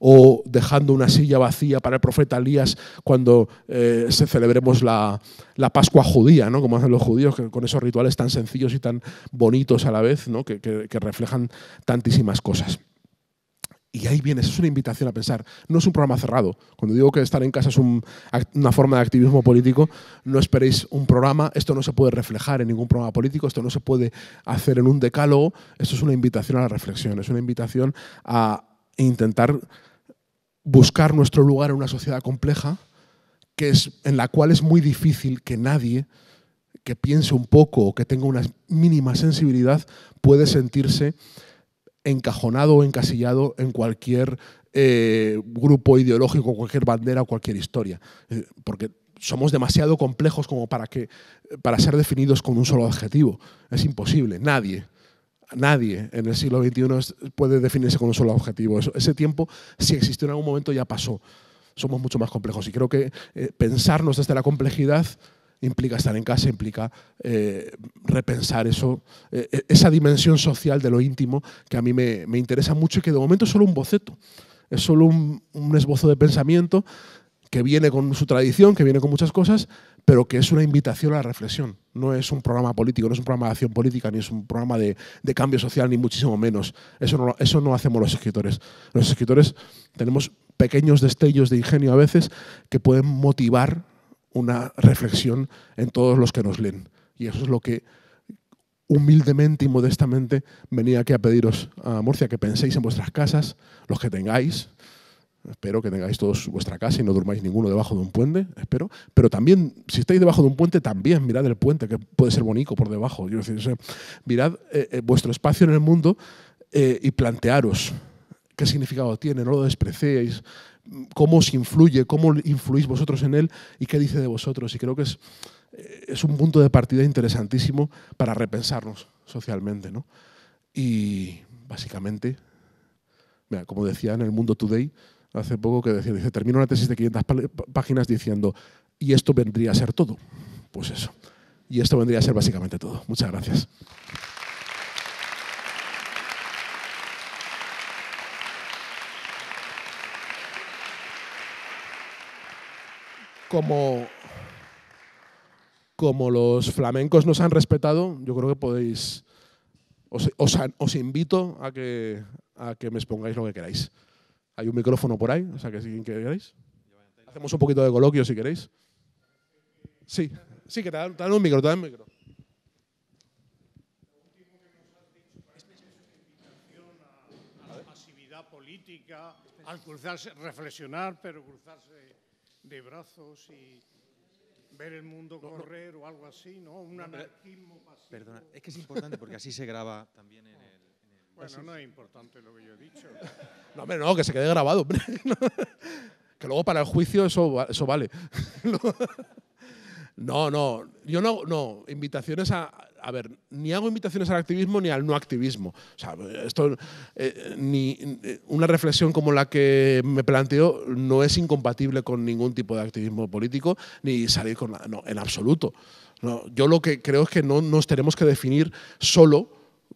o dejando una silla vacía para el profeta Elías cuando eh, se celebremos la, Pascua judía, ¿no? como hacen los judíos, con esos rituales tan sencillos y tan bonitos a la vez, ¿no? que reflejan tantísimas cosas. Y ahí viene, es una invitación a pensar. No es un programa cerrado. Cuando digo que estar en casa es una forma de activismo político, no esperéis un programa. Esto no se puede reflejar en ningún programa político, esto no se puede hacer en un decálogo. Esto es una invitación a la reflexión, es una invitación a intentar buscar nuestro lugar en una sociedad compleja que es, en la cual es muy difícil que nadie que piense un poco o que tenga una mínima sensibilidad puede sentirse encajonado o encasillado en cualquier eh, grupo ideológico, cualquier bandera, o cualquier historia. Eh, porque somos demasiado complejos como para, que, para ser definidos con un solo adjetivo. Es imposible. Nadie, nadie en el siglo XXI puede definirse con un solo objetivo. ese tiempo, si existió en algún momento, ya pasó. Somos mucho más complejos y creo que eh, pensarnos desde la complejidad implica estar en casa, implica eh, repensar eso, eh, e-, esa dimensión social de lo íntimo que a mí me, interesa mucho y que de momento es solo un boceto, es solo un, esbozo de pensamiento que viene con su tradición, que viene con muchas cosas, pero que es una invitación a la reflexión. No es un programa político, no es un programa de acción política, ni es un programa de, cambio social, ni muchísimo menos. Eso eso no hacemos los escritores. Los escritores tenemos pequeños destellos de ingenio a veces que pueden motivar una reflexión en todos los que nos leen. Y eso es lo que humildemente y modestamente venía aquí a pediros a Murcia que penséis en vuestras casas, los que tengáis. Espero que tengáis todos vuestra casa y no durmáis ninguno debajo de un puente, espero. Pero también, si estáis debajo de un puente, también mirad el puente, que puede ser bonito por debajo. Yo decir, mirad eh, eh, vuestro espacio en el mundo eh, y plantearos qué significado tiene, no lo despreciéis, cómo os influye, cómo influís vosotros en él y qué dice de vosotros. Y creo que es, es un punto de partida interesantísimo para repensarnos socialmente. Y básicamente, como decía en el Mundo Today hace poco, que decía, termino una tesis de 500 páginas diciendo, y esto vendría a ser todo. Pues eso. Y esto vendría a ser básicamente todo. Muchas gracias. como, como los flamencos nos han respetado, yo creo que podéis, os, invito a que, a que me expongáis lo que queráis. Hay un micrófono por ahí, o sea que si queréis. Hacemos un poquito de coloquio si queréis. Sí, sí, que te dan, te dan un micro, te dan un micro. al cruzarse, reflexionar, pero cruzarse de brazos y ver el mundo correr o algo así, ¿no? Un anarquismo pasivo. Perdona, es que es importante porque así se graba también en el... bueno, no es importante lo que yo he dicho. No, hombre, no, que se quede grabado. que luego para el juicio eso, eso vale. no, no, yo no, no, invitaciones a a ver, ni hago invitaciones al activismo ni al no activismo. O sea, esto, eh, ni, eh, una reflexión como la que me planteo no es incompatible con ningún tipo de activismo político, ni salir con nada, no, en absoluto. yo lo que creo es que no nos tenemos que definir solo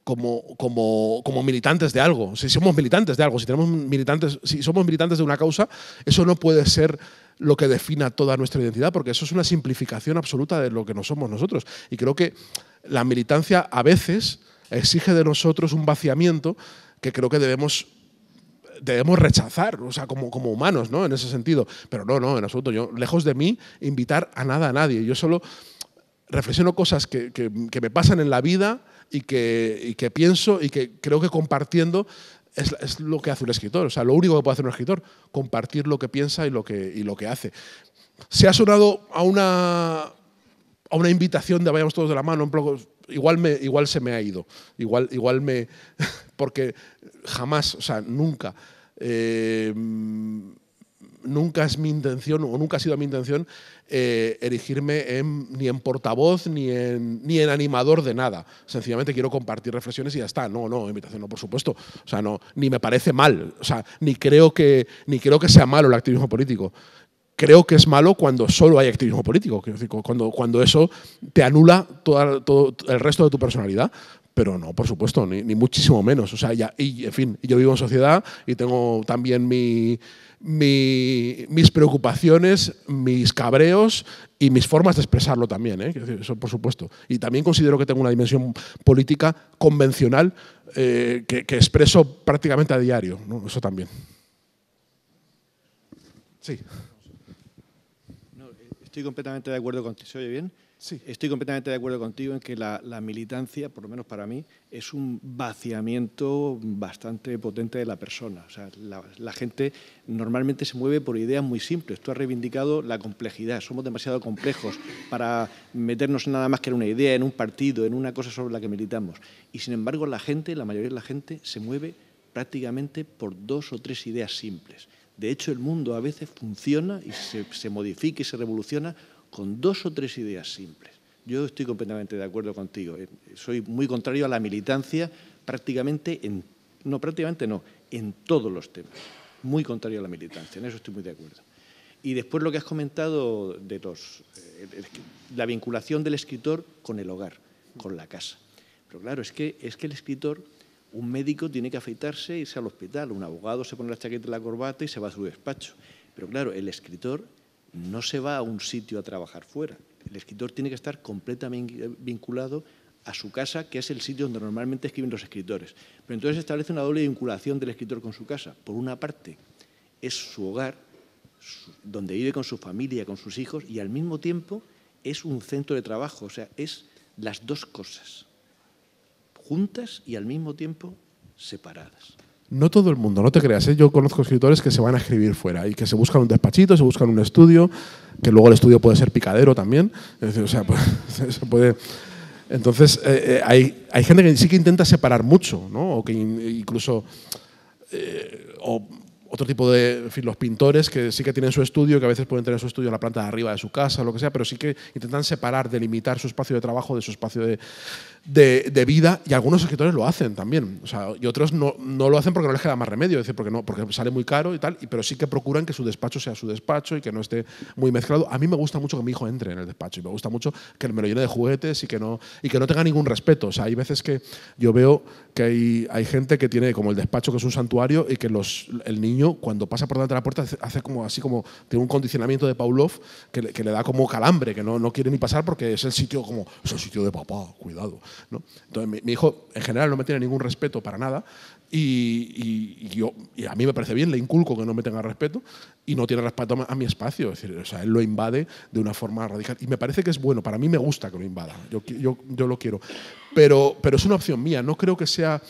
como, como, como, militantes de algo. Si somos militantes de algo, si, tenemos militantes, si somos militantes de una causa, eso no puede ser lo que defina toda nuestra identidad, porque eso es una simplificación absoluta de lo que no somos nosotros. Y creo que la militancia a veces exige de nosotros un vaciamiento que creo que debemos debemos rechazar, o sea, como, como humanos, ¿no? En ese sentido. Pero no, no, en absoluto. Yo, lejos de mí, invitar a nada a nadie. Yo solo reflexiono cosas que, que, que me pasan en la vida y que, y que pienso y que creo que compartiendo es, lo que hace un escritor. O sea, lo único que puede hacer un escritor, compartir lo que piensa y lo que, y lo que hace. Se ha sonado a una, a una invitación de vayamos todos de la mano, igual, me, igual se me ha ido, igual, igual me... porque jamás, o sea, nunca... Eh, nunca es mi intención, o nunca ha sido mi intención, eh, erigirme ni en portavoz ni en, ni en animador de nada. Sencillamente quiero compartir reflexiones y ya está. No, no, invitación no, por supuesto. O sea, no, ni me parece mal. O sea, ni creo que, ni creo que sea malo el activismo político creo que es malo cuando solo hay activismo político, cuando, cuando eso te anula todo el resto de tu personalidad. Pero no, por supuesto, ni, muchísimo menos. O sea, ya, y en fin, yo vivo en sociedad y tengo también mi, mis preocupaciones, mis cabreos y mis formas de expresarlo también, ¿eh? eso por supuesto. Y también considero que tengo una dimensión política convencional eh, que, expreso prácticamente a diario, eso también. Sí. Eh, estoy completamente de acuerdo contigo, ¿se oye bien? Sí. Estoy completamente de acuerdo contigo en que la, militancia, por lo menos para mí, es un vaciamiento bastante potente de la persona. la, gente normalmente se mueve por ideas muy simples. Tú has reivindicado la complejidad. Somos demasiado complejos para meternos nada más que en una idea, en un partido, en una cosa sobre la que militamos. Y sin embargo, la gente, la mayoría de la gente, se mueve prácticamente por dos o tres ideas simples. De hecho, el mundo a veces funciona y se modifica y se revoluciona con dos o tres ideas simples. Yo estoy completamente de acuerdo contigo. Eh, soy muy contrario a la militancia prácticamente en, no, prácticamente no, en todos los temas. Muy contrario a la militancia, en eso estoy muy de acuerdo. Y después lo que has comentado de los, eh, la vinculación del escritor con el hogar, con la casa. Pero claro, es que, es que el escritor, un médico tiene que afeitarse e irse al hospital, un abogado se pone la chaqueta y la corbata y se va a su despacho. Pero claro, el escritor no se va a un sitio a trabajar fuera. El escritor tiene que estar completamente vinculado a su casa, que es el sitio donde normalmente escriben los escritores. Pero entonces se establece una doble vinculación del escritor con su casa. Por una parte, es su hogar, donde vive con su familia, con sus hijos, y al mismo tiempo es un centro de trabajo, o sea, es las dos cosas, juntas y al mismo tiempo separadas. No todo el mundo, no te creas. ¿eh? Yo conozco escritores que se van a escribir fuera y que se buscan un despachito, se buscan un estudio, que luego el estudio puede ser picadero también. Pues, puede. Entonces, eh, eh, hay, gente que sí que intenta separar mucho, ¿no? O que incluso. o otro tipo de. En los pintores que sí que tienen su estudio, que a veces pueden tener su estudio en la planta de arriba de su casa, o lo que sea, pero sí que intentan separar, delimitar su espacio de trabajo de su espacio de, de, vida y algunos escritores lo hacen también. y otros no, lo hacen porque no les queda más remedio, porque, no, porque sale muy caro y tal, pero sí que procuran que su despacho sea su despacho y que no esté muy mezclado. A mí me gusta mucho que mi hijo entre en el despacho y me gusta mucho que me lo llene de juguetes y que no, y que no tenga ningún respeto. O sea, hay veces que yo veo que hay, gente que tiene como el despacho que es un santuario y que los, el niño cuando pasa por delante de la puerta hace como así como, tiene un condicionamiento de Pavlov que, le da como calambre, que no, no quiere ni pasar porque es el sitio como, es el sitio de papá, cuidado. Entonces, mi, hijo en general no me tiene ningún respeto para nada y, yo, a mí me parece bien, le inculco que no me tenga respeto y no tiene respeto a mi espacio. Es decir, él lo invade de una forma radical y me parece que es bueno. Para mí me gusta que lo invada, yo, lo quiero. Pero, pero es una opción mía, no creo que sea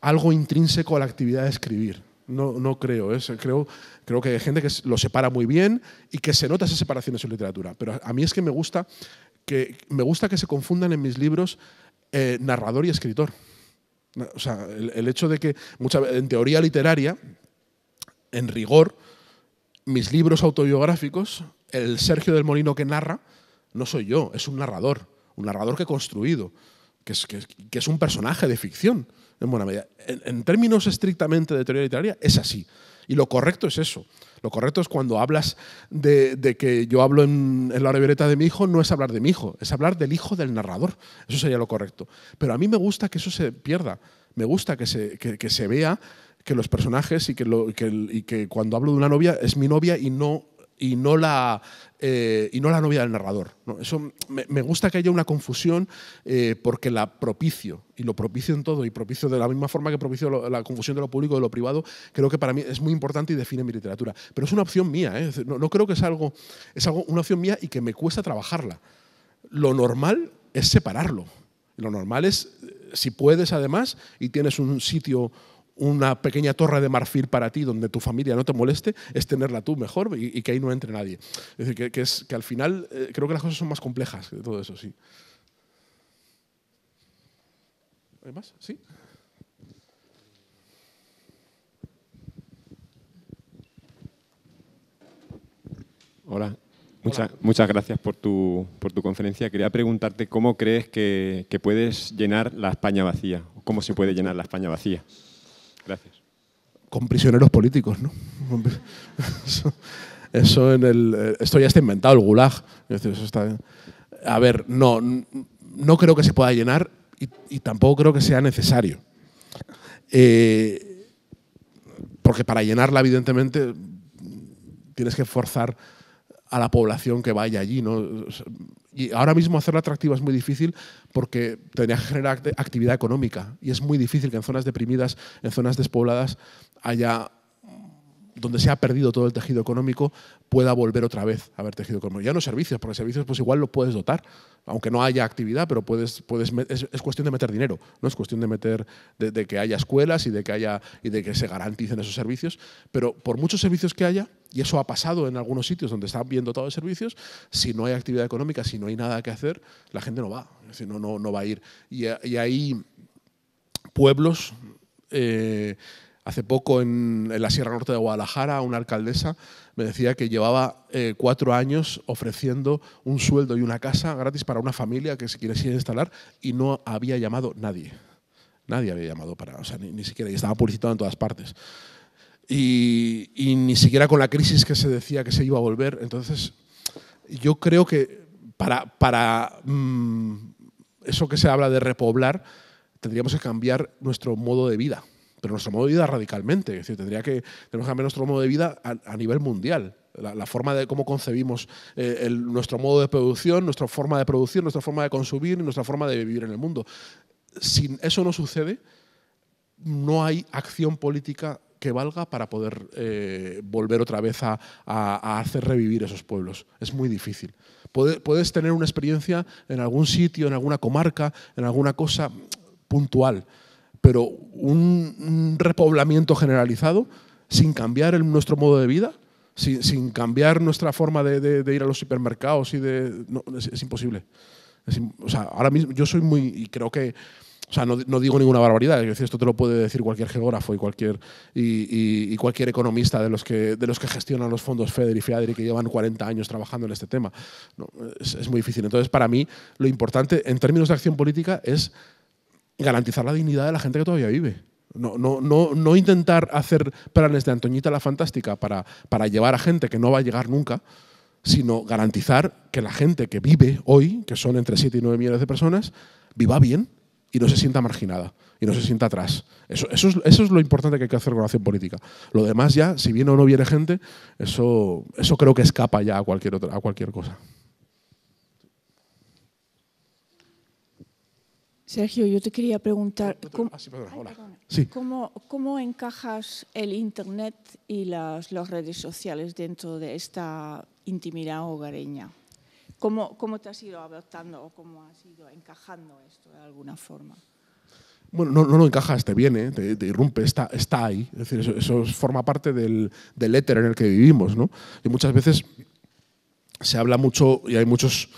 algo intrínseco a la actividad de escribir. No, no creo, es, creo. Creo que hay gente que lo separa muy bien y que se nota esa separación en su literatura. Pero a mí es que me gusta que, me gusta que se confundan en mis libros eh, narrador y escritor. O sea, el, hecho de que, en teoría literaria, en rigor, mis libros autobiográficos, el Sergio del Molino que narra, no soy yo, es un narrador, un narrador que he construido, que es, es un personaje de ficción, en buena medida. en, términos estrictamente de teoría literaria, es así. Y lo correcto es eso. Lo correcto es cuando hablas de, que yo hablo en, la revereta de mi hijo, no es hablar de mi hijo, es hablar del hijo del narrador. Eso sería lo correcto. Pero a mí me gusta que eso se pierda. Me gusta que se, se vea que los personajes y que, y que cuando hablo de una novia es mi novia y no y no la, eh, y no la novia del narrador. Eso me, gusta que haya una confusión eh, porque la propicio, y lo propicio en todo, y propicio de la misma forma que propicio la confusión de lo público y de lo privado, creo que para mí es muy importante y define mi literatura. Pero es una opción mía, ¿eh? no, no, creo que es algo, es algo, una opción mía y que me cuesta trabajarla. Lo normal es separarlo. Lo normal es, si puedes además, y tienes un sitio una pequeña torre de marfil para ti donde tu familia no te moleste, es tenerla tú mejor y, que ahí no entre nadie. Es decir, que, es, que al final eh, creo que las cosas son más complejas que todo eso, sí. ¿Hay más? ¿Sí? Hola. Muchas, muchas gracias por tu, por tu, conferencia. Quería preguntarte cómo crees que, que puedes llenar la España vacía, o cómo se puede llenar la España vacía. Gracias. Con prisioneros políticos, ¿no? eso, en el, eh, esto ya está inventado, el gulag. a ver, no, no creo que se pueda llenar y, tampoco creo que sea necesario. Eh, porque para llenarla, evidentemente, tienes que forzar a la población que vaya allí, ¿no? Y ahora mismo hacerla atractiva es muy difícil porque tendría que generar actividad económica y es muy difícil que en zonas deprimidas, en zonas despobladas, haya donde se ha perdido todo el tejido económico, pueda volver otra vez a haber tejido como Ya no servicios, porque servicios pues igual lo puedes dotar, aunque no haya actividad, pero puedes, puedes es, cuestión de meter dinero, no es cuestión de meter de, que haya escuelas y de que haya y de que se garanticen esos servicios, pero por muchos servicios que haya, y eso ha pasado en algunos sitios donde están bien dotados de servicios, si no hay actividad económica, si no hay nada que hacer, la gente no va, no, no, no va a ir. Y, hay pueblos eh, Hace poco en, la Sierra Norte de Guadalajara una alcaldesa me decía que llevaba eh, cuatro años ofreciendo un sueldo y una casa gratis para una familia que se quisiera instalar y no había llamado nadie. Nadie había llamado para, o sea, ni, siquiera, y estaba publicitado en todas partes. Y, ni siquiera con la crisis que se decía que se iba a volver. Entonces, yo creo que para, para mm, eso que se habla de repoblar, tendríamos que cambiar nuestro modo de vida pero nuestro modo de vida radicalmente. Es decir, tendría que, tenemos que cambiar nuestro modo de vida a, nivel mundial. La, forma de cómo concebimos eh, nuestro modo de producción, nuestra forma de producir, nuestra forma de consumir, y nuestra forma de vivir en el mundo. Si eso no sucede, no hay acción política que valga para poder eh, volver otra vez a, hacer revivir esos pueblos. Es muy difícil. puedes tener una experiencia en algún sitio, en alguna comarca, en alguna cosa puntual pero un, repoblamiento generalizado sin cambiar nuestro modo de vida, sin, cambiar nuestra forma de, ir a los supermercados y de... es, imposible. ahora mismo yo soy muy... y creo que... O sea, no, digo ninguna barbaridad, esto te lo puede decir cualquier geógrafo y cualquier, y, cualquier economista de los, que, de los que gestionan los fondos FEDER y FEADER y que llevan 40 años trabajando en este tema. es, muy difícil. Entonces, para mí, lo importante en términos de acción política es garantizar la dignidad de la gente que todavía vive. No, no, no, no intentar hacer planes de Antoñita la Fantástica para, llevar a gente que no va a llegar nunca, sino garantizar que la gente que vive hoy, que son entre 7 y 9 millones de personas, viva bien y no se sienta marginada y no se sienta atrás. Eso, es, lo importante que hay que hacer con la acción política. Lo demás ya, si viene o no viene gente, eso, eso creo que escapa ya a cualquier, otra, a cualquier cosa. Sergio, yo te quería preguntar, ah, ¿cómo, ¿cómo, encajas el Internet y las, las, redes sociales dentro de esta intimidad hogareña? ¿Cómo, ¿Cómo te has ido adoptando o cómo has ido encajando esto de alguna forma? bueno, no, lo encajas, ¿eh? te viene, te, irrumpe, está, está ahí. Es decir, eso, forma parte del, del, éter en el que vivimos, ¿no? Y muchas veces se habla mucho y hay muchos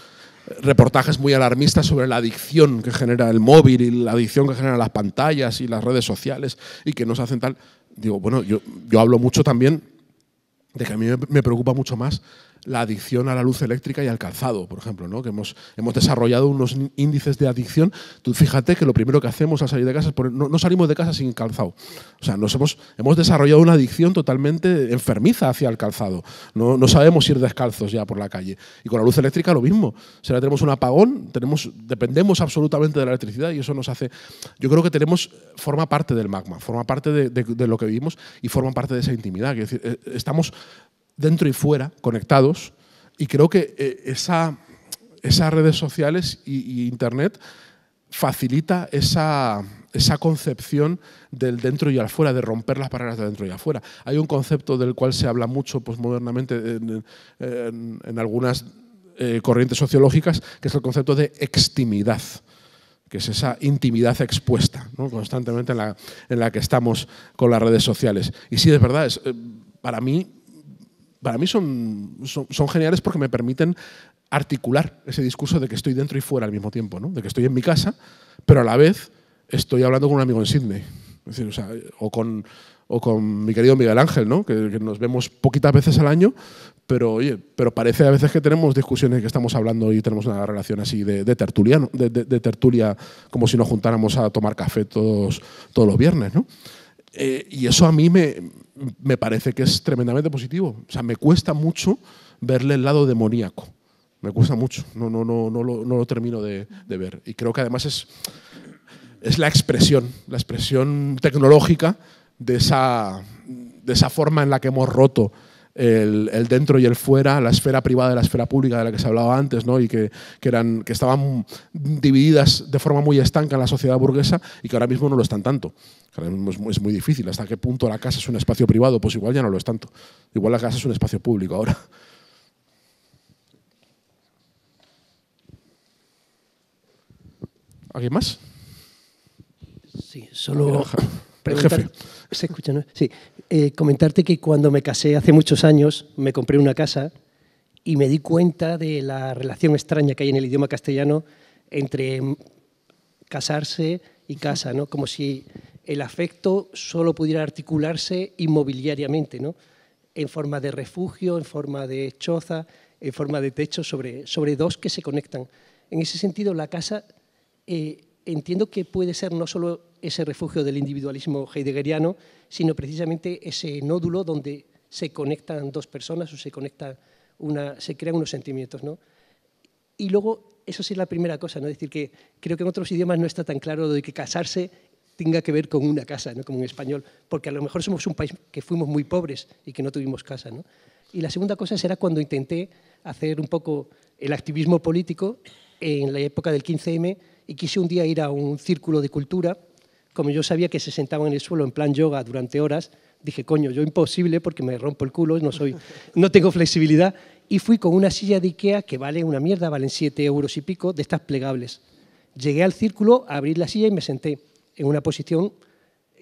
reportajes muy alarmistas sobre la adicción que genera el móvil y la adicción que generan las pantallas y las redes sociales y que nos hacen tal. Digo, bueno, yo, yo hablo mucho también de que a mí me preocupa mucho más la adicción a la luz eléctrica y al calzado, por ejemplo, ¿no? que hemos, hemos desarrollado unos índices de adicción. Tú fíjate que lo primero que hacemos al salir de casa es no, salimos de casa sin calzado. O sea, nos hemos, hemos desarrollado una adicción totalmente enfermiza hacia el calzado. No, no, sabemos ir descalzos ya por la calle. Y con la luz eléctrica lo mismo. tenemos un apagón, tenemos, dependemos absolutamente de la electricidad y eso nos hace... Yo creo que tenemos, forma parte del magma, forma parte de, lo que vivimos y forma parte de esa intimidad. Es decir, eh, estamos dentro y fuera, conectados, y creo que eh, esa, esas redes sociales y, Internet facilita esa, esa concepción del dentro y al fuera, de romper las barreras de dentro y afuera. Hay un concepto del cual se habla mucho pues, modernamente en, en, algunas eh, corrientes sociológicas, que es el concepto de extimidad que es esa intimidad expuesta ¿no? constantemente en la, en la, que estamos con las redes sociales. Y sí, es verdad, es, eh, para mí para mí son, geniales porque me permiten articular ese discurso de que estoy dentro y fuera al mismo tiempo, de que estoy en mi casa, pero a la vez estoy hablando con un amigo en Sydney, o, con, mi querido Miguel Ángel, ¿no? que, nos vemos poquitas veces al año, pero, parece a veces que tenemos discusiones que estamos hablando y tenemos una relación así de, tertulia, tertulia, como si nos juntáramos a tomar café todos, todos los viernes. ¿no? Eh, y eso a mí me, parece que es tremendamente positivo. O sea, me cuesta mucho verle el lado demoníaco. Me cuesta mucho. No, no, no, no, lo, no lo termino de, de, ver. Y creo que además es, la expresión, la expresión tecnológica de esa forma en la que hemos roto el, dentro y el fuera, la esfera privada y la esfera pública de la que se hablaba antes, ¿no? y que, eran, que estaban divididas de forma muy estanca en la sociedad burguesa y que ahora mismo no lo están tanto. Ahora mismo es muy, difícil. ¿Hasta qué punto la casa es un espacio privado? Pues igual ya no lo es tanto. Igual la casa es un espacio público ahora. ¿Alguien más? Sí, solo... Ah, el jefe. Se escucha, Sí, eh, comentarte que cuando me casé hace muchos años, me compré una casa y me di cuenta de la relación extraña que hay en el idioma castellano entre casarse y casa, ¿no? Como si el afecto solo pudiera articularse inmobiliariamente, ¿no? En forma de refugio, en forma de choza, en forma de techo, sobre, dos que se conectan. En ese sentido, la casa eh, entiendo que puede ser no solo ese refugio del individualismo heideggeriano, sino precisamente ese nódulo donde se conectan dos personas o se conecta una, se crean unos sentimientos, ¿no? Y luego, eso sí es la primera cosa, ¿no? decir, que creo que en otros idiomas no está tan claro de que casarse tenga que ver con una casa, ¿no? Como en español, porque a lo mejor somos un país que fuimos muy pobres y que no tuvimos casa, Y la segunda cosa será cuando intenté hacer un poco el activismo político en la época del 15M y quise un día ir a un círculo de cultura como yo sabía que se sentaban en el suelo en plan yoga durante horas, dije, coño, yo imposible porque me rompo el culo, no, soy, no tengo flexibilidad. Y fui con una silla de Ikea que vale una mierda, valen 7 euros y pico, de estas plegables. Llegué al círculo, abrí la silla y me senté en una posición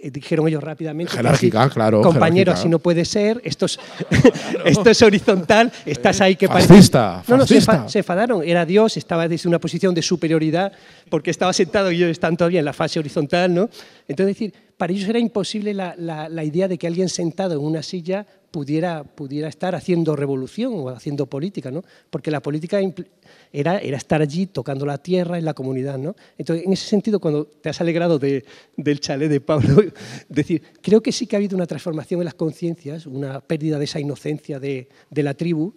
eh, dijeron ellos rápidamente. Pues, compañero, así no puede ser, esto es, esto es horizontal, estás ahí que fascista, No, no, Se, enfadaron, era Dios, estaba desde una posición de superioridad, porque estaba sentado y ellos están todavía en la fase horizontal, ¿no? Entonces, decir, para ellos era imposible la, idea de que alguien sentado en una silla pudiera, estar haciendo revolución o haciendo política, ¿no? porque la política era, estar allí tocando la tierra en la comunidad. ¿no? Entonces, en ese sentido, cuando te has alegrado del chalet de Pablo, decir, creo que sí que ha habido una transformación en las conciencias, una pérdida de esa inocencia de la tribu,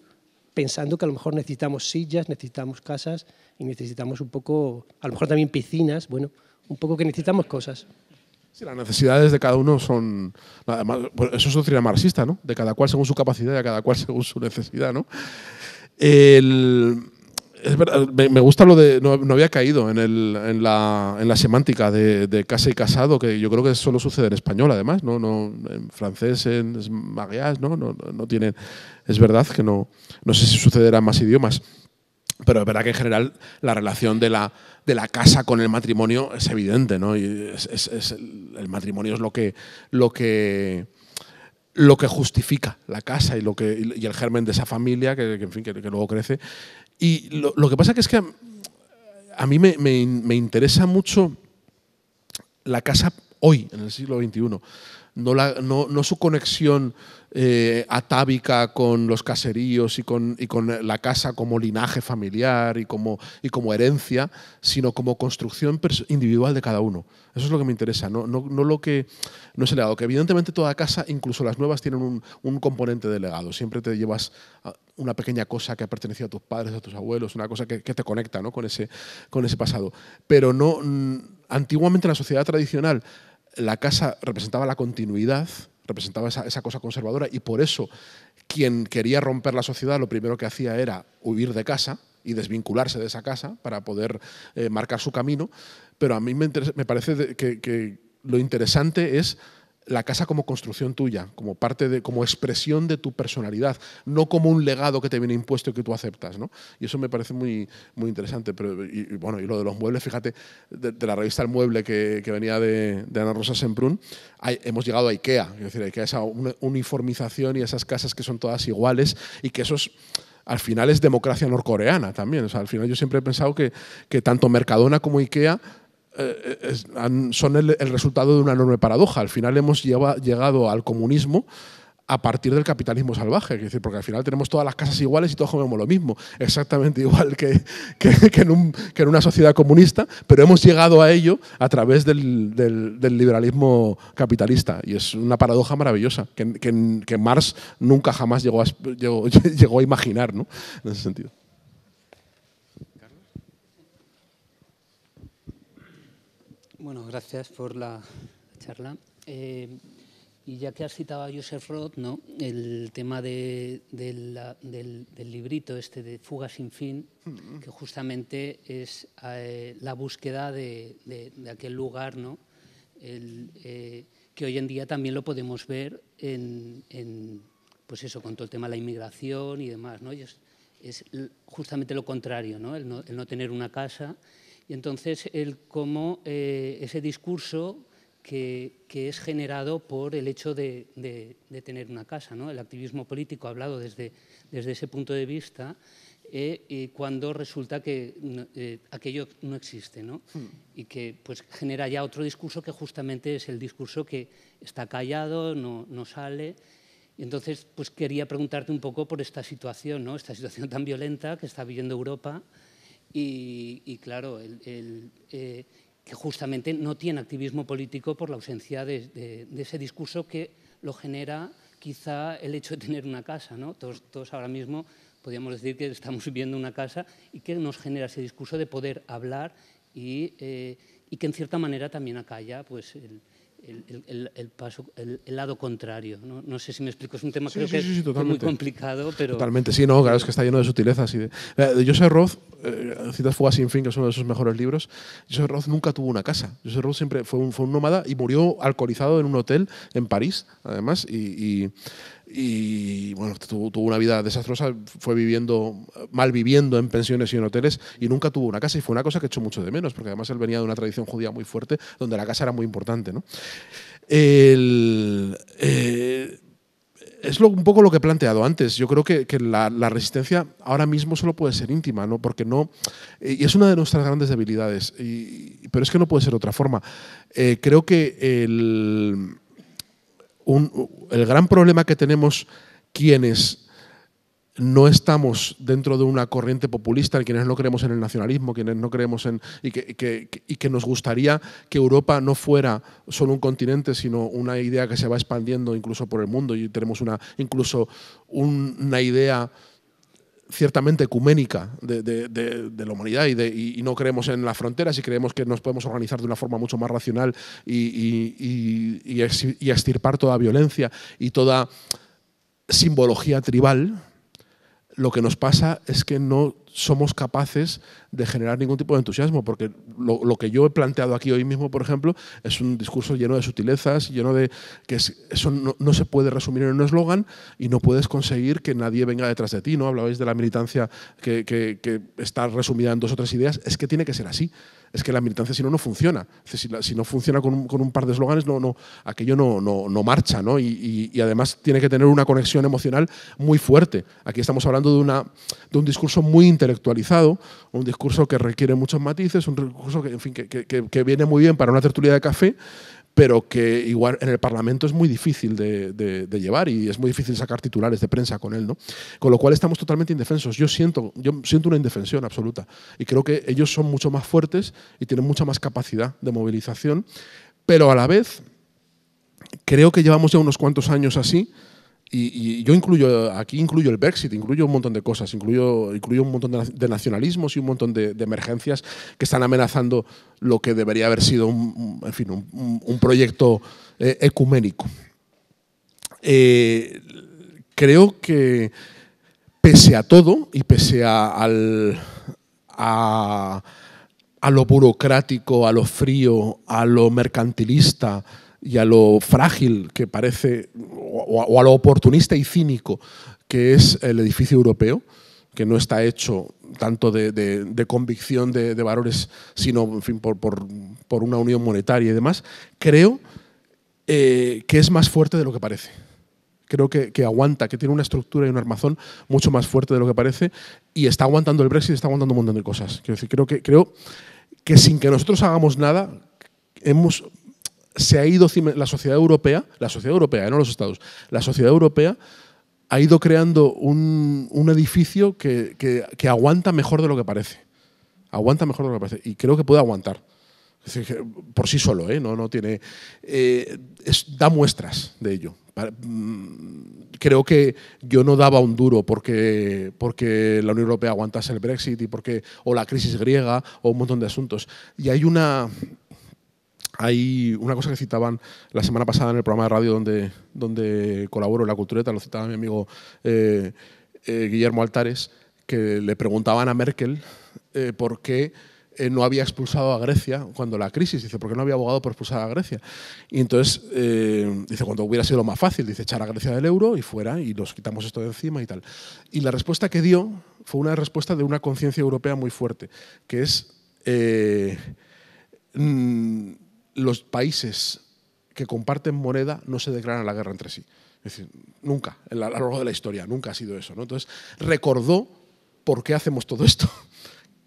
pensando que a lo mejor necesitamos sillas, necesitamos casas y necesitamos un poco, a lo mejor también piscinas, bueno, un poco que necesitamos cosas. Sí, las necesidades de cada uno son. Pues eso es doctrina marxista, ¿no? De cada cual según su capacidad y a cada cual según su necesidad, ¿no? me, gusta lo de. No, había caído en, la, semántica de, casa y casado, que yo creo que solo sucede en español, además, ¿no? no en francés, en magueas, ¿no? No, no, tiene, Es verdad que no. No sé si sucederá en más idiomas. Pero es verdad que en general la relación de la, de la casa con el matrimonio es evidente, ¿no? Y es, el, matrimonio es lo que, lo, que, lo que justifica la casa y, lo que, y el germen de esa familia que, luego crece. Y lo, que pasa es que a, mí me, interesa mucho la casa hoy, en el siglo XXI. No, no, no, su conexión eh, atávica con los caseríos y con, la casa como linaje familiar y como, herencia, sino como construcción individual de cada uno. Eso es lo que me interesa, no, lo que no es el legado, que evidentemente toda casa, incluso las nuevas, tienen un, componente de legado. Siempre te llevas una pequeña cosa que ha pertenecido a tus padres, a tus abuelos, una cosa que, te conecta con, ese, con ese pasado. Pero no, antiguamente en la sociedad tradicional la casa representaba la continuidad representaba esa, cosa conservadora y por eso quien quería romper la sociedad lo primero que hacía era huir de casa y desvincularse de esa casa para poder eh, marcar su camino, pero a mí me, parece que lo interesante es la casa como construcción tuya, como parte de, como expresión de tu personalidad, no como un legado que te viene impuesto y que tú aceptas, ¿no? Y eso me parece muy, muy interesante. Pero, y, bueno, y lo de los muebles, fíjate, de, la revista El Mueble que, que venía de, Ana Rosa Semprún, hemos llegado a IKEA, es decir, IKEA esa uniformización y esas casas que son todas iguales y que eso al final es democracia norcoreana también. al final yo siempre he pensado que, que tanto Mercadona como IKEA eh, son el, resultado de una enorme paradoja. Al final hemos llegado al comunismo a partir del capitalismo salvaje, decir, porque al final tenemos todas las casas iguales y todos comemos lo mismo, exactamente igual que, que, en, una sociedad comunista, pero hemos llegado a ello a través del, liberalismo capitalista y es una paradoja maravillosa que, Marx nunca jamás llegó a, llegó a imaginar ¿no? en ese sentido. Bueno, gracias por la charla. Eh, y ya que has citado a Joseph Roth, ¿no? el tema del, librito este de Fuga sin fin, mm. que justamente es eh, la búsqueda de, aquel lugar, ¿no? Eh, que hoy en día también lo podemos ver en, pues eso, con todo el tema de la inmigración y demás. ¿no? es, justamente lo contrario, no, el no tener una casa y entonces el cómo eh, ese discurso que, es generado por el hecho de, tener una casa. El activismo político hablado desde, desde ese punto de vista eh, y cuando resulta que eh, aquello no existe hmm. y que pues, genera ya otro discurso que justamente es el discurso que está callado, no, no sale. Y entonces pues, quería preguntarte un poco por esta situación, esta situación tan violenta que está viviendo Europa y, claro, eh, que justamente no tiene activismo político por la ausencia de, ese discurso que lo genera quizá el hecho de tener una casa. ¿no? Todos, todos ahora mismo podríamos decir que estamos viviendo una casa y que nos genera ese discurso de poder hablar y, eh, que en cierta manera también acalla pues, el, el, el, paso, el, lado contrario. ¿no? ¿no? sé si me explico, es un tema que, es muy complicado, pero... Totalmente, sí, no, claro, es que está lleno de sutilezas. Y de... Joseph eh, Roth, eh, Citas Fugas sin Fin, que es uno de sus mejores libros, Joseph Roth nunca tuvo una casa. Joseph Roth siempre fue un, fue un nómada y murió alcoholizado en un hotel en París, además, y y bueno, tuvo, una vida desastrosa, fue viviendo, mal viviendo en pensiones y en hoteles y nunca tuvo una casa y fue una cosa que echó mucho de menos, porque además él venía de una tradición judía muy fuerte donde la casa era muy importante. ¿no? Eh, es un poco lo que he planteado antes. Yo creo que, la, resistencia ahora mismo solo puede ser íntima, ¿no? Porque no. Eh, y es una de nuestras grandes debilidades. pero es que no puede ser otra forma. Eh, creo que el el gran problema que tenemos quienes no estamos dentro de una corriente populista, quienes no creemos en el nacionalismo, quienes no creemos en. Y que, y que, nos gustaría que Europa no fuera solo un continente, sino una idea que se va expandiendo incluso por el mundo y tenemos una, incluso una idea ciertamente ecuménica de, la humanidad y, no creemos en las fronteras y creemos que nos podemos organizar de una forma mucho más racional y, y extirpar toda violencia y toda simbología tribal, lo que nos pasa es que no somos capaces de generar ningún tipo de entusiasmo, porque lo, que yo he planteado aquí hoy mismo, por ejemplo, es un discurso lleno de sutilezas, lleno de que eso no, se puede resumir en un eslogan y no puedes conseguir que nadie venga detrás de ti, ¿no? Hablabais de la militancia que, que está resumida en dos o tres ideas, es que tiene que ser así es que la militancia si no, no funciona. Si, no funciona con un, par de eslóganes, no, aquello no, marcha, Y, además tiene que tener una conexión emocional muy fuerte. Aquí estamos hablando de, un discurso muy intelectualizado, un discurso que requiere muchos matices, un discurso que, en fin, que viene muy bien para una tertulia de café, pero que igual en el Parlamento es muy difícil de, llevar y es muy difícil sacar titulares de prensa con él, ¿no? Con lo cual estamos totalmente indefensos. Yo siento, yo siento una indefensión absoluta y creo que ellos son mucho más fuertes y tienen mucha más capacidad de movilización, pero a la vez creo que llevamos ya unos cuantos años así y, yo incluyo, aquí incluyo el Brexit, incluyo un montón de cosas, incluyo, incluyo un montón de, nacionalismos y un montón de, emergencias que están amenazando lo que debería haber sido un, proyecto eh, ecuménico. Eh, creo que pese a todo y pese a lo burocrático, a lo frío, a lo mercantilista, y a lo frágil que parece, o, a lo oportunista y cínico que es el edificio europeo, que no está hecho tanto de, convicción de, valores, sino fin, por, una unión monetaria y demás, creo eh, que es más fuerte de lo que parece. Creo que, aguanta, que tiene una estructura y un armazón mucho más fuerte de lo que parece y está aguantando el Brexit, está aguantando un montón de cosas. Quiero decir, creo que, creo que sin que nosotros hagamos nada, hemos se ha ido la sociedad europea, la sociedad europea, eh, no los Estados, la sociedad europea ha ido creando un, edificio que, aguanta mejor de lo que parece. Aguanta mejor de lo que parece. Y creo que puede aguantar. por sí solo, eh, no, no tiene. Eh, da muestras de ello. Mm, creo que yo no daba un duro porque, porque la Unión Europea aguantase el Brexit y porque, o la crisis griega o un montón de asuntos. Y hay una, hay una cosa que citaban la semana pasada en el programa de radio donde, donde colaboro, La Cultureta, lo citaba mi amigo eh, eh, Guillermo Altares, que le preguntaban a Merkel eh, por qué no había expulsado a Grecia cuando la crisis. Dice, ¿por qué no había abogado por expulsar a Grecia? Y entonces, dice, cuando hubiera sido lo más fácil, dice, echar a Grecia del euro y fuera y nos quitamos esto de encima y tal. Y la respuesta que dio fue una respuesta de una conciencia europea muy fuerte, que es... Mm, los países que comparten moneda no se declaran la guerra entre sí. Es decir, nunca, a lo largo de la historia, nunca ha sido eso. ¿no? Entonces, recordó por qué hacemos todo esto.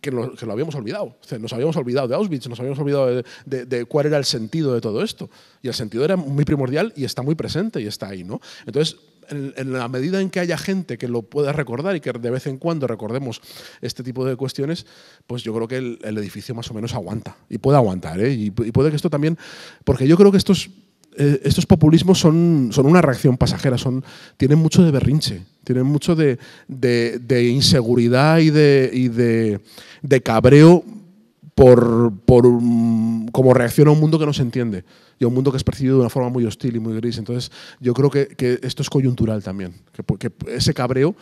Que lo, habíamos olvidado. nos habíamos olvidado de Auschwitz, nos habíamos olvidado de, cuál era el sentido de todo esto. Y el sentido era muy primordial y está muy presente y está ahí. ¿no? Entonces, en, la medida en que haya gente que lo pueda recordar y que de vez en cuando recordemos este tipo de cuestiones, pues yo creo que el, edificio más o menos aguanta y puede aguantar. ¿eh? Y, puede que esto también, porque yo creo que estos, eh, estos populismos son, una reacción pasajera, son, tienen mucho de berrinche, tienen mucho de, inseguridad y de, cabreo como reacción a un mundo que no se entiende y un mundo que es percibido de una forma muy hostil y muy gris. Entonces, yo creo que, esto es coyuntural también, que, ese cabreo,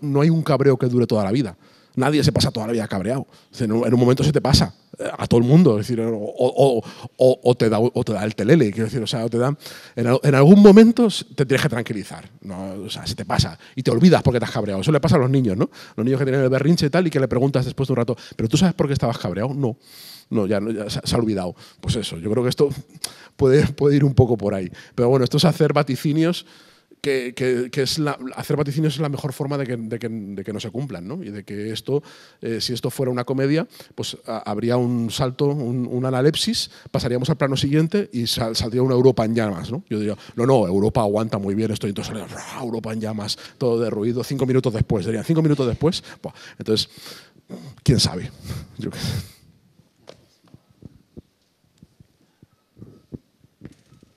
no hay un cabreo que dure toda la vida. Nadie se pasa toda la vida cabreado. En un momento se te pasa eh, a todo el mundo. Es decir, o, te, da, el telele, quiero decir, o sea, te da, en, algún momento te tienes que tranquilizar. O sea, se te pasa y te olvidas porque te has cabreado. Eso le pasa a los niños, ¿no? Los niños que tienen el berrinche y tal y que le preguntas después de un rato, ¿pero tú sabes por qué estabas cabreado? No. No, ya, se ha olvidado. Pues eso, yo creo que esto puede, ir un poco por ahí. Pero bueno, esto es hacer vaticinios que, que, que, es la, hacer vaticinios es la mejor forma de que, de que, de que no se cumplan, ¿no? Y de que esto, eh, si esto fuera una comedia, pues habría un salto, un, un, analepsis, pasaríamos al plano siguiente y saldría una Europa en llamas, ¿no? Yo diría, no, no, Europa aguanta muy bien esto, y entonces Europa en llamas, todo derruido, cinco minutos después, dirían, cinco minutos después, entonces, quién sabe. Yo qué sé.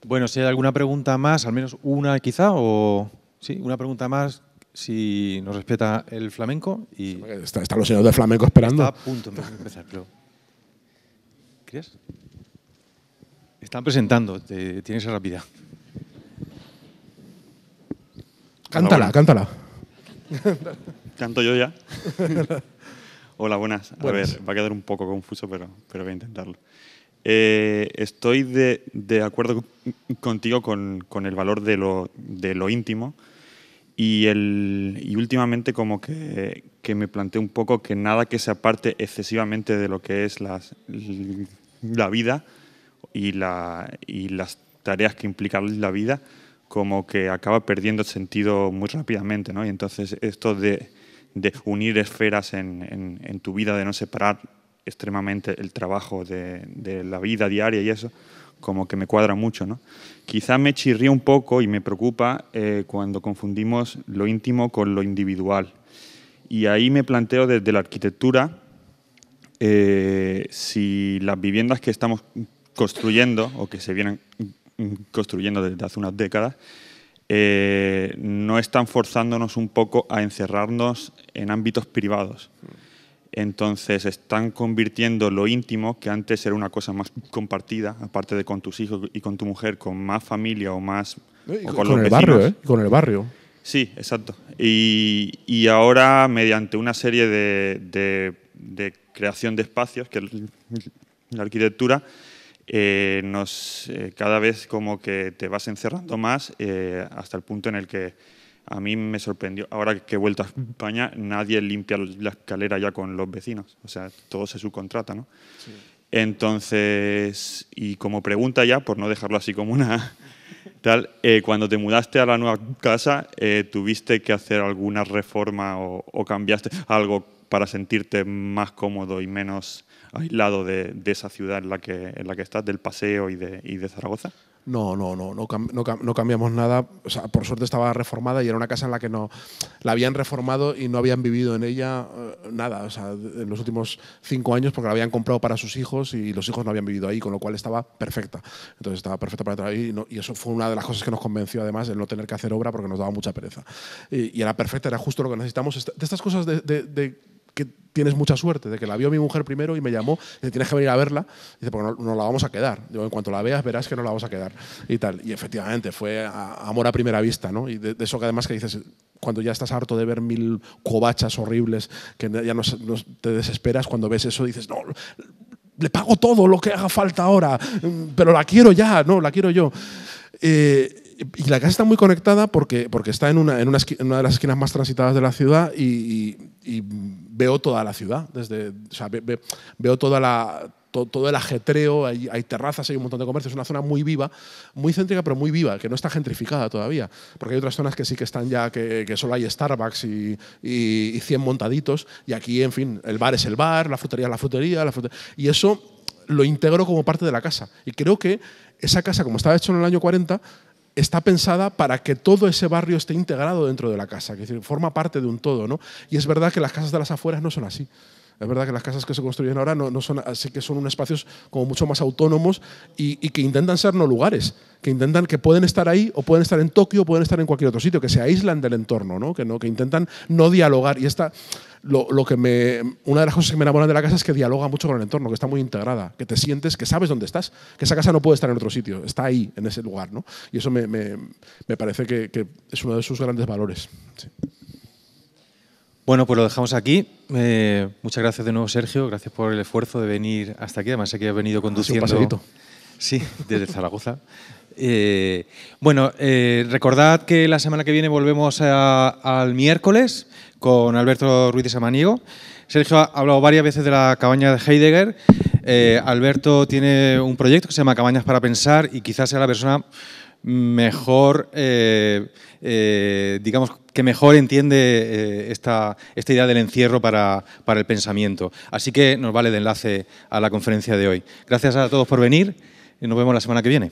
Bueno, si hay alguna pregunta más, al menos una quizá, o sí, una pregunta más, si nos respeta el flamenco. y Están los señores de flamenco esperando. Está a punto empezar, Están presentando, te, tienes rapidez. Cántala, cántala. Canto yo ya. Hola, buenas. A ver, va a quedar un poco confuso, pero, pero voy a intentarlo. Eh, estoy de, acuerdo contigo con, el valor de lo, íntimo y, el, últimamente como que, me planteé un poco que nada que se aparte excesivamente de lo que es las, la vida y, la, y las tareas que implica la vida, como que acaba perdiendo sentido muy rápidamente. ¿no? Y entonces esto de, unir esferas en, en tu vida, de no separar extremadamente el trabajo de, la vida diaria y eso, como que me cuadra mucho. ¿no? Quizá me chirría un poco y me preocupa eh, cuando confundimos lo íntimo con lo individual. Y ahí me planteo desde la arquitectura eh, si las viviendas que estamos construyendo o que se vienen construyendo desde hace unas décadas, eh, no están forzándonos un poco a encerrarnos en ámbitos privados. Entonces están convirtiendo lo íntimo, que antes era una cosa más compartida, aparte de con tus hijos y con tu mujer, con más familia o más... con, el barrio, ¿eh? Con el barrio. Sí, exacto. Y, ahora mediante una serie de, creación de espacios, que es la arquitectura, eh, nos, eh, cada vez como que te vas encerrando más eh, hasta el punto en el que a mí me sorprendió. Ahora que he vuelto a España, nadie limpia la escalera ya con los vecinos. O sea, todo se subcontrata, ¿no? Entonces, y como pregunta ya, por no dejarlo así como una tal, eh, cuando te mudaste a la nueva casa, eh, ¿tuviste que hacer alguna reforma o, cambiaste algo para sentirte más cómodo y menos aislado de, esa ciudad en la, que, en la que estás, del paseo y de, y de Zaragoza? no, no, no, no, cambiamos nada. por suerte estaba reformada y era una casa en la que no la habían reformado y no habían vivido en ella eh, nada, o sea, en los últimos cinco años porque la habían comprado para sus hijos y los hijos no habían vivido ahí, con lo cual estaba perfecta. Entonces estaba perfecta para ahí y, y eso fue una de las cosas que nos convenció además el no tener que hacer obra porque nos daba mucha pereza. Y, era perfecta, era justo lo que necesitamos. De estas cosas de que tienes mucha suerte de que la vio mi mujer primero y me llamó, dice, tienes que venir a verla, dice, porque no, la vamos a quedar. Digo, en cuanto la veas, verás que no la vamos a quedar. Y tal. Y efectivamente, fue amor a primera vista, ¿no? Y de, eso que además que dices, cuando ya estás harto de ver mil cobachas horribles, que ya te desesperas, cuando ves eso dices, no, le pago todo lo que haga falta ahora, pero la quiero ya, no, la quiero yo. Eh, y la casa está muy conectada porque, porque está en una, en, una de las esquinas más transitadas de la ciudad y, veo toda la ciudad. Desde, veo toda todo el ajetreo, hay, terrazas, hay un montón de comercios, es una zona muy viva, muy céntrica pero muy viva, que no está gentrificada todavía. Porque hay otras zonas que sí que están ya, que, solo hay Starbucks y, 100 montaditos y aquí, en fin, el bar es el bar, la frutería es la frutería, la y eso lo integro como parte de la casa. Y creo que esa casa, como estaba hecho en el año 40, está pensada para que todo ese barrio esté integrado dentro de la casa, que decir, forma parte de un todo. ¿no? Y es verdad que las casas de las afueras no son así. Es verdad que las casas que se construyen ahora no, son así que son unos espacios como mucho más autónomos y, que intentan ser no lugares, que intentan que pueden estar ahí o pueden estar en Tokio o pueden estar en cualquier otro sitio, que se aíslan del entorno, ¿no? Que, no, que intentan no dialogar. Y esta, lo, que me, una de las cosas que me enamoran de la casa es que dialoga mucho con el entorno, que está muy integrada, que te sientes, que sabes dónde estás, que esa casa no puede estar en otro sitio, está ahí, en ese lugar. ¿no? Y eso me, parece que, es uno de sus grandes valores. Bueno, pues lo dejamos aquí. Eh, muchas gracias de nuevo, Sergio. Gracias por el esfuerzo de venir hasta aquí. Además, sé que has venido conduciendo. Sí, Sí, desde Zaragoza. Eh, bueno, eh, recordad que la semana que viene volvemos al miércoles con Alberto Ruiz de Samaniego. Sergio ha hablado varias veces de la cabaña de Heidegger. Eh, Alberto tiene un proyecto que se llama Cabañas para Pensar y quizás sea la persona mejor, digamos, que mejor entiende esta, idea del encierro para, para el pensamiento. Así que nos vale de enlace a la conferencia de hoy. Gracias a todos por venir y nos vemos la semana que viene.